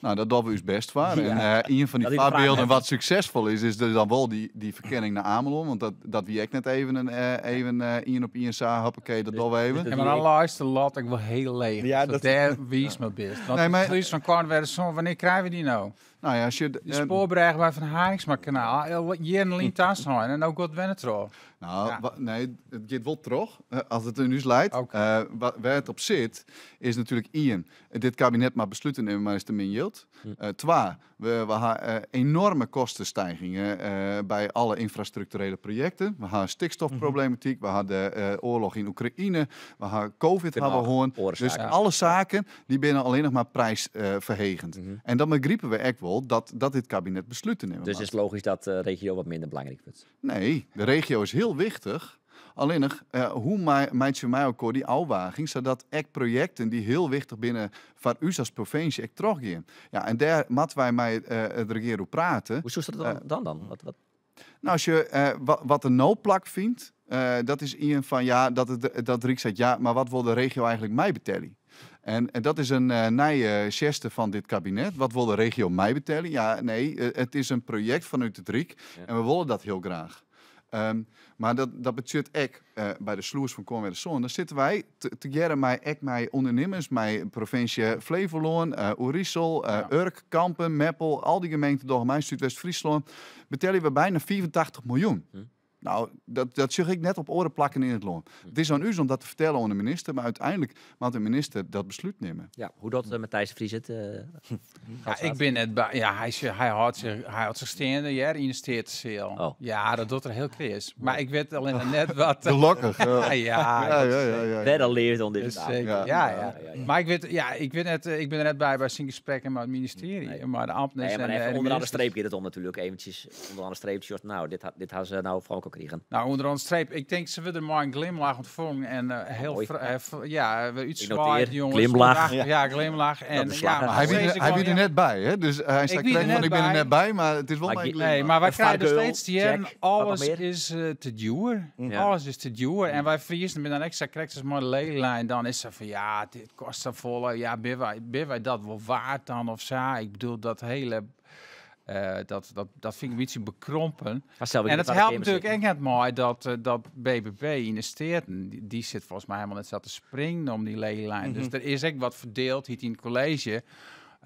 D: Nou, dat doen we ons best waar. En uh, een van die voorbeelden wat succesvol is, is dus dan wel die, die verkenning naar Amelon. Want dat, dat wie ik net even, een, eh, even uh, in op INSA, oké, dat doen we even. En maar dan luister laat ik wel heel leeg. Ja, dat... wie is mijn best. Want nee, maar...
C: van Kornwerder, wanneer krijgen we die nou? Nou ja, als je... De spoorbrug bij Van Haringsma-kanaal,
D: hier ah, en ook wat Wennetro. Nou, nee, het wordt toch? terug, als het er nu leidt. Okay. waar het op zit, is natuurlijk Ian. Dit kabinet maar besluiten nemen, maar is te min speelt. Hm. Eh, we, we hebben eh, enorme kostenstijgingen eh, bij alle infrastructurele projecten. We hebben stikstofproblematiek, we hadden oorlog in Oekraïne, we hadden COVID, hebben gewoon. Dus alle zaken die binnen alleen nog maar prijsverhegend. Mhm. En dan begrijpen we echt wel dat, dat dit kabinet besluiten neemt. Dus is logisch dat de regio wat minder belangrijk wordt? Nee, de regio is heel wichtig. Alleen nog, eh, hoe meid je mij ook die afwaging, zodat echt projecten die heel wichtig binnen van u als provincie ik teruggeven. Ja, en daar moeten wij mij eh, het regeren praten. Hoe zoest dat eh, dan dan? Wat, wat? Nou, als je wat, wat een noodplak vindt, dat is iemand van ja, dat, het, dat Riek zegt ja, maar wat wil de regio eigenlijk mij betellen? En, en dat is een uh, nije geste van dit kabinet. Wat wil de regio mij betellen? Ja, nee, het is een project vanuit het Riek en we willen dat heel graag. Ehm, maar dat, dat betekent eh, bij de sloers van Cornwall Zon. Dan zitten wij te jaren mij ek mij ondernemers, mijn provincie Flevoland, uh, Urk, Kampen, Meppel, al die gemeenten door mijn Zuidwest-Friesland, betalen we bijna 84 miljoen. Hm. Nou, dat, dat zeg ik net op oren plakken in het loon. Hm. Het is aan u om dat te vertellen aan de minister, maar uiteindelijk moet de minister dat besluit nemen.
C: Ja, hoe dat uh, hm. eh, Matthijs Vries het. Uh, eh, ja, ik ben het. Ja, hij, hij houdt zich, hij houdt zich steende, ja, in de oh. Ja, dat doet er heel kreis. Maar ik weet alleen net wat. Gelukkig. ja, ja, ja. ja. al leert om dit. Ja, ja. ja. Maar ik weet, ja, ik weet net, eh, ik ben er net bij bij zijn gesprekken met het ministerie, nee. maar de ambtenaren. Nee, maar even onder onderaan de
A: streepje om natuurlijk eventjes Onder de streepje, Nou, dit, dit had ze nou vooral.
C: Nou, onder andere streep, ik denk ze willen maar een glimlach ontvangen en eh, heel eh, ja ja, iets zwaar, jongens. Glimlach. Ja, glimlach. En,
D: ja, hij wie er net bij, hè? Dus eh, hij staat klein want ik ben er net bij, maar het is wel mijn Nee, maar wij krijgen dus steeds die alles is
C: te duur. Alles is te duur. En wij vriezen met een extra krijgt maar leelijn. Dan is ze van, ja, dit kost er volle. Ja, ben wij, ben wij dat wel waard dan of zo? Ik bedoel, dat hele eh, dat, dat, dat vind ik een beetje bekrompen. En het helpt natuurlijk echt net mooi dat, uh, dat BBB investeert. Die, zit volgens mij helemaal net zat te springen om die ledenlijn. Mm Dus mhm. er is echt wat verdeeld hier in het college.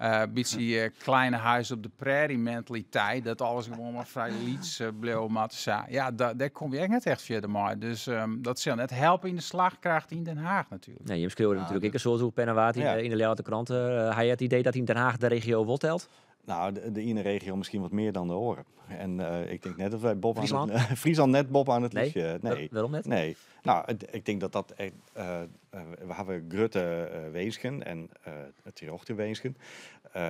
C: Uh, een beetje kleine huis op de prairie mentaliteit. Dat alles gewoon maar vrij liets uh, bleef Ja, da, daar kom je echt net echt verder maar. Dus um, dat is net helpen in de slagkracht in Den Haag natuurlijk.
A: Nee, je natuurlijk. Ik een soort hoe Pennawaat in, in de
C: Leeuwarden kranten.
A: hij
B: had het idee dat hij in Den Haag de regio wel nou, de, de, regio misschien wat meer dan de oren. En eh, ik denk net dat wij Bob Friesland? aan het, Friesland net Bob aan het nee. liedje. Eh, Wel net? Nee. Nou, ik denk dat dat... Eh, we hebben Grutte Weesgen en het Tirochte Weesgen.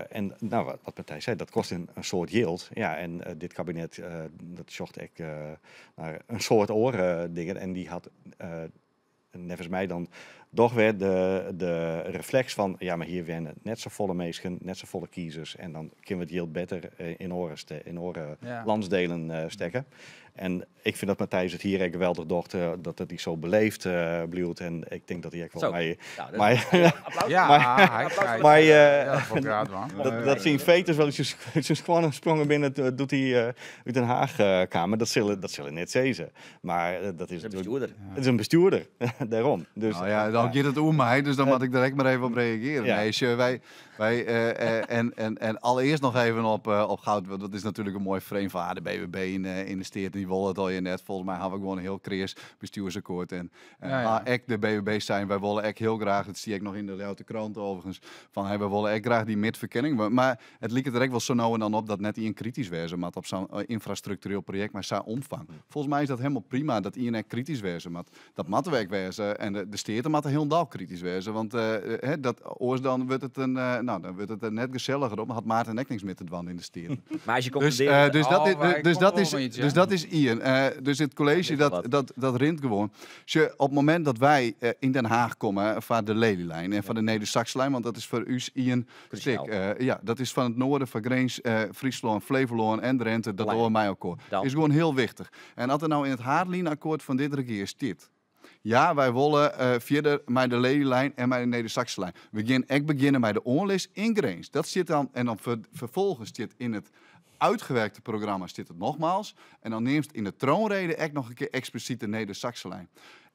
B: en nou, wat, wat zei, dat kost een, soort yield. Ja, en dit kabinet, dat zocht ik naar een soort oren dingen. En die had... Uh, nevens mij dan doch weer de, de reflex van, ja, maar hier werden net zo volle meesten, net zo volle kiezers. En dan kunnen we het heel beter eh, in oren, in oren landsdelen uh, eh, steken. En ik vind dat Matthijs het hier eigenlijk geweldig docht, uh, eh, dat hij zo beleefd uh, En ik denk dat hij echt wel mij... maar, ja, maar, dat, zien veters wel eens gewoon sprongen binnen, doet hij uit Den Haag kamer. Dat zullen, dat zullen net zezen. Maar dat is... Het is een bestuurder. Het is een bestuurder,
D: daarom. Dus, nou, ja, dan ook je het om mij, dus dan eh, moet ik direct maar even op reageren. Nee, wij, wij, uh, en, en, en allereerst nog even op, uh, op goud. Want dat is natuurlijk een mooi frame van ah, de BBB in, uh, investeert in die wallet al je net. Volgens mij hebben we gewoon een heel creërs bestuursakkoord. En uh, ja, de BBB zijn, wij willen echt heel graag, dat zie ik nog in de Leeuwarden krant overigens, van hey, wij willen echt graag die midverkenning. Maar het liep er echt wel zo nauw en dan op dat net een kritisch wezen maar op zo'n infrastructureel project, maar zijn omvang. Volgens mij is dat helemaal prima dat INE kritisch wezen maar Dat matwerk wezen en de, de steerten heel dal kritisch wezen. Want dat oors dan wordt het een nou, dan wordt het net gezelliger om. Had Maarten net niks met te dwan in de stier. maar als je komt dus, uh, dus, dat, oh, is, dus, dus dat is, dus dat is Ian. Eh, dus het college dat, dat, dat, rint gewoon. Dus op het moment dat wij eh, in Den Haag komen van de Lelylijn en van de Neder-Saxlijn, want dat is voor u Ian stik. ja, dat is van het noorden van Greens, Friesland, Flevoland en Drenthe. Dat hoor mij ook hoor. Is gewoon heel wichtig. En als er nou in het Haarlien-akkoord van dit regeer stit. Ja, wij willen uh, eh, verder met de Lelylijn en met de Neder-Saxische lijn. We gaan beginnen met de onlis Ingreens. Dat zit dan, en dan vervolgens zit in het uitgewerkte programma zit het nogmaals. En dan neemt in de troonrede echt nog een keer expliciet de Neder-Saxische lijn.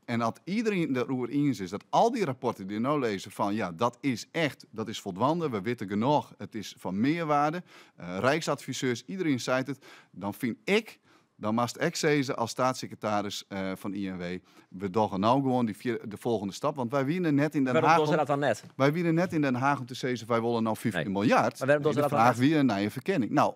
D: En dat iedereen erover eens is, dat al die rapporten die nou lezen van ja, dat is echt, dat is voldoende, we weten genoeg, het is van meerwaarde, uh, Rijksadviseurs, iedereen zei het, dan vind ik dan maast echt als staatssecretaris eh, van INW, we doggen nou gewoon die vier, de volgende stap. Want wij winnen net in Den Haag. Waarom dat dan net? Wij winnen net in Den Haag om te zeggen, wij willen nou 15 miljard. Maar waarom doen ze dat dan net? naar je verkenning. Nou,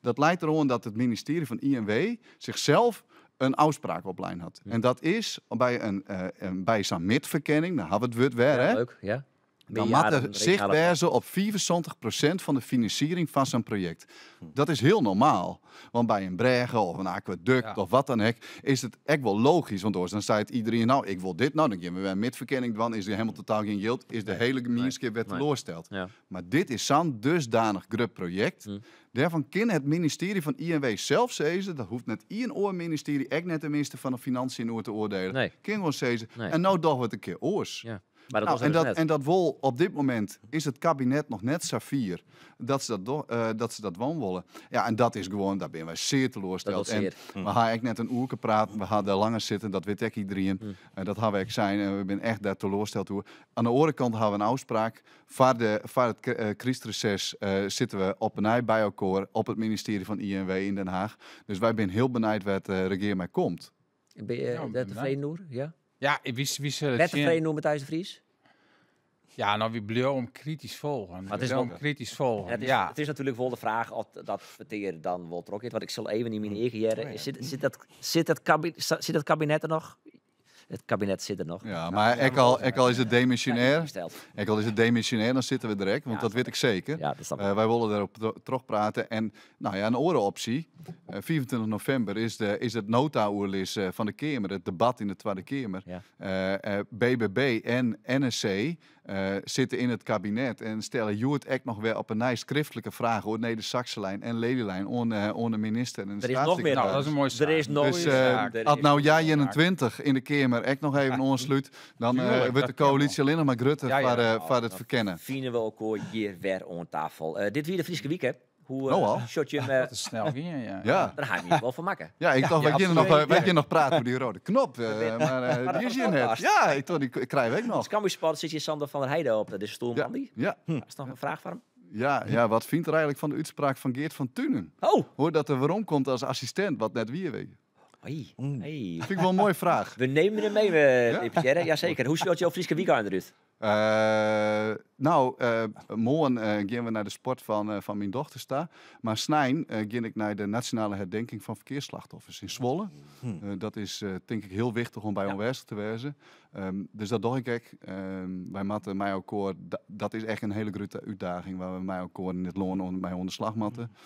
D: dat leidt erom dat het ministerie van INW zichzelf een afspraak op lijn had. En dat is bij een, uh, een bij daar hadden we het weer, ja, hè? Leuk, ja dan moet zich op 75% van de financiering van zijn project. Hm. Dat is heel normaal. Want bij een Brege of een aquaduct of wat dan ook, is het echt wel logisch. Want dan het iedereen, nou, ik wil dit, nou, dan gaan we een midverkenning dan is er helemaal totaal geen geld, is de hele gemeenschap wet teleurgesteld. Maar dit is san dusdanig grub project. Hm. Daarvan kan het ministerie van INW zelf zezen. dat hoeft net INO ministerie, echt net de minister van de Financiën te oordelen. Nee. Kan gewoon en nou dachten we het een keer oors. Ja nou, en, dat, en dat wol, op dit moment is het kabinet nog net saffier dat ze dat, uh, dat, ze dat woonwollen. Ja, en dat is gewoon, daar ben wij zeer teleurgesteld. En Hm. We hadden echt net een oerke praten. we hadden langer zitten, dat weet ik hm. dat hadden we zijn en we zijn echt daar teleurgesteld toe. Aan de andere kant hadden we een afspraak. Voor, de, het uh, eh, Christreces eh, zitten we op een biocor op het ministerie van INW in Den Haag. Dus wij zijn heel benijd wat de regeer mij komt. Ben je ja, daar tevreden,
A: Noer? Ja?
C: Ja, wie, wie zullen
A: het zien? noemen Thijs de Vries?
C: Ja, nou, wie blijft om kritisch volgen.
A: Wat is wel om kritisch volgen. het, is, natuurlijk wel de vraag of dat verteer dan wordt trok ook Want ik zal even niet meer hmm. ingejeren. Oh zit, zit, dat, zit, kabinet, zit dat kabinet er nog? het kabinet zit
D: er nog. Ja, nou, maar ik ik is het demissionair. al is het demissionair, dan zitten we direct, want dat weet ik zeker. Eh, wij willen daarop praten. En nou ja, een orenoptie. Uh, eh, 24 november is, de, is het nota-oerlis eh, van de Kamer, het debat in de Tweede Kamer. BBB en NSC eh, zitten in het kabinet en stellen Joert echt nog weer op een nice schriftelijke vraag over neder de Saxelijn en Lelylijn onder uh, minister. En de er is nog meer, nou, dat is een mooie Er is nog dus, uh, Had nou jij 21 in de Kamer echt nog even ja. ontsluit, dan wordt de coalitie alleen nog maar Grutte ja, ja. Voor, nou, het verkennen. Vinden we ook hier
A: weer aan tafel. dit weer de Frieske Week, hè? hoe eh, oh, shot je hem... dat eh, is snel ging je, ja. Daar ga je niet wel van maken. Ja, ik dacht, ja, wij, nog, weet eh, nog praten over die rode knop. maar, die is je net. Ja, ik, toch, ik, krijg ook nog. Als Cambuurspad zit je Sander van der Heijden op de stoel van die. Ja. Hm. is nog een vraag
D: van hem? Ja, ja, wat vindt er eigenlijk van de uitspraak van Geert van Tunen? Oh. Hoor dat er waarom komt als assistent, wat net wie weet. Oei. Hey. Vind ik wel een mooie vraag. We nemen hem mee, we, ja? Pierre. je Hoe speelt jouw Frieske de eruit? nou, uh, morgen eh, gaan we naar de sport van, eh, van mijn staan. Maar snijn ga ik naar de Nationale Herdenking van Verkeersslachtoffers in Zwolle. Hm. dat is, denk ik, heel wichtig om bij ja. te wezen. Ehm, dus dat doe ik ook. Ehm, wij matten, mij ook dat is echt een hele grote uitdaging waar we mij ook koor in het loon onder, bij onderslag matten. Hmm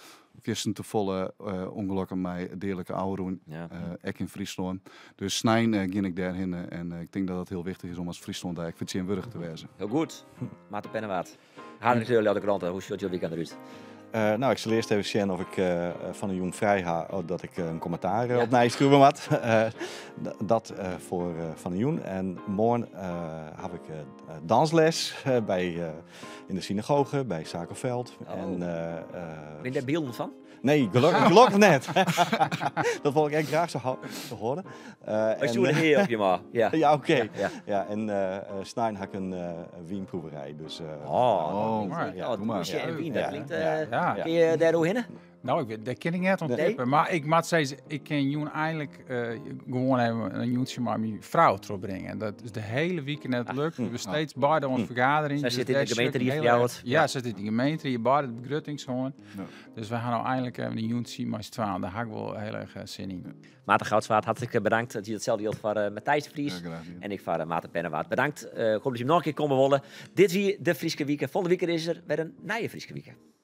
D: te volle uh, ongelukken mij deerlijke ouderen. ja. ek in Friesland. Dus snijn uh, ging ik daarheen en ik denk dat dat heel wichtig is om als Friesland daar te wezen.
B: Heel goed de pennewaard. Haal ik jullie uit de kranten, hoe ziet jullie weekend eruit? Uh, eh, nou, ik zal eerst even zien of ik eh, van een jong vrij ha oh, dat ik eh, een commentaar ja. op Nijsgruben had. dat voor Van een jong. En morgen heb ik dansles bij, in de synagoge bij Zakenveld. Oh. En, ben je daar beelden van? Nee, gelukkig, gelukkig net. dat wil ik echt graag zo, zo horen. Uh, ik doe een heer op je ma? Ja, ja oké. Okay. Ja, ja. ja, en uh, had een uh, wienproeverij. Dus, uh, oh, oh, maar. Ja, oh, doe maar. Ja, wien, dat klinkt... kun je daar
C: doorheen? Nou, ik weet, dat ken ik net
B: ontdekken. Maar ik
C: moet zeggen, ik ken Joen eigenlijk eh, gewoon even een Joentje maar mijn vrouw terugbrengen. En dat is de hele weekend net ah, lukt. Hm, we oh. steeds oh. Hm. bij een vergadering. Zij dus zit in de gemeente die jou Ja, ze zit in de gemeente, je bij Dus we gaan nou eindelijk even eh, een Joentje maar 12 Daar hak ik wel heel erg eh, zin in.
A: Maarten Goudswaard, hartelijk bedankt. Dat je hetzelfde hield voor Matthijs
C: Vries. en ik
A: van uh, Maarten Pennewaard. Bedankt. ik hoop dat je nog een keer komen wonen. Dit is de Frieske Wieken. Volgende week is er weer een nieuwe Frieske Wieken.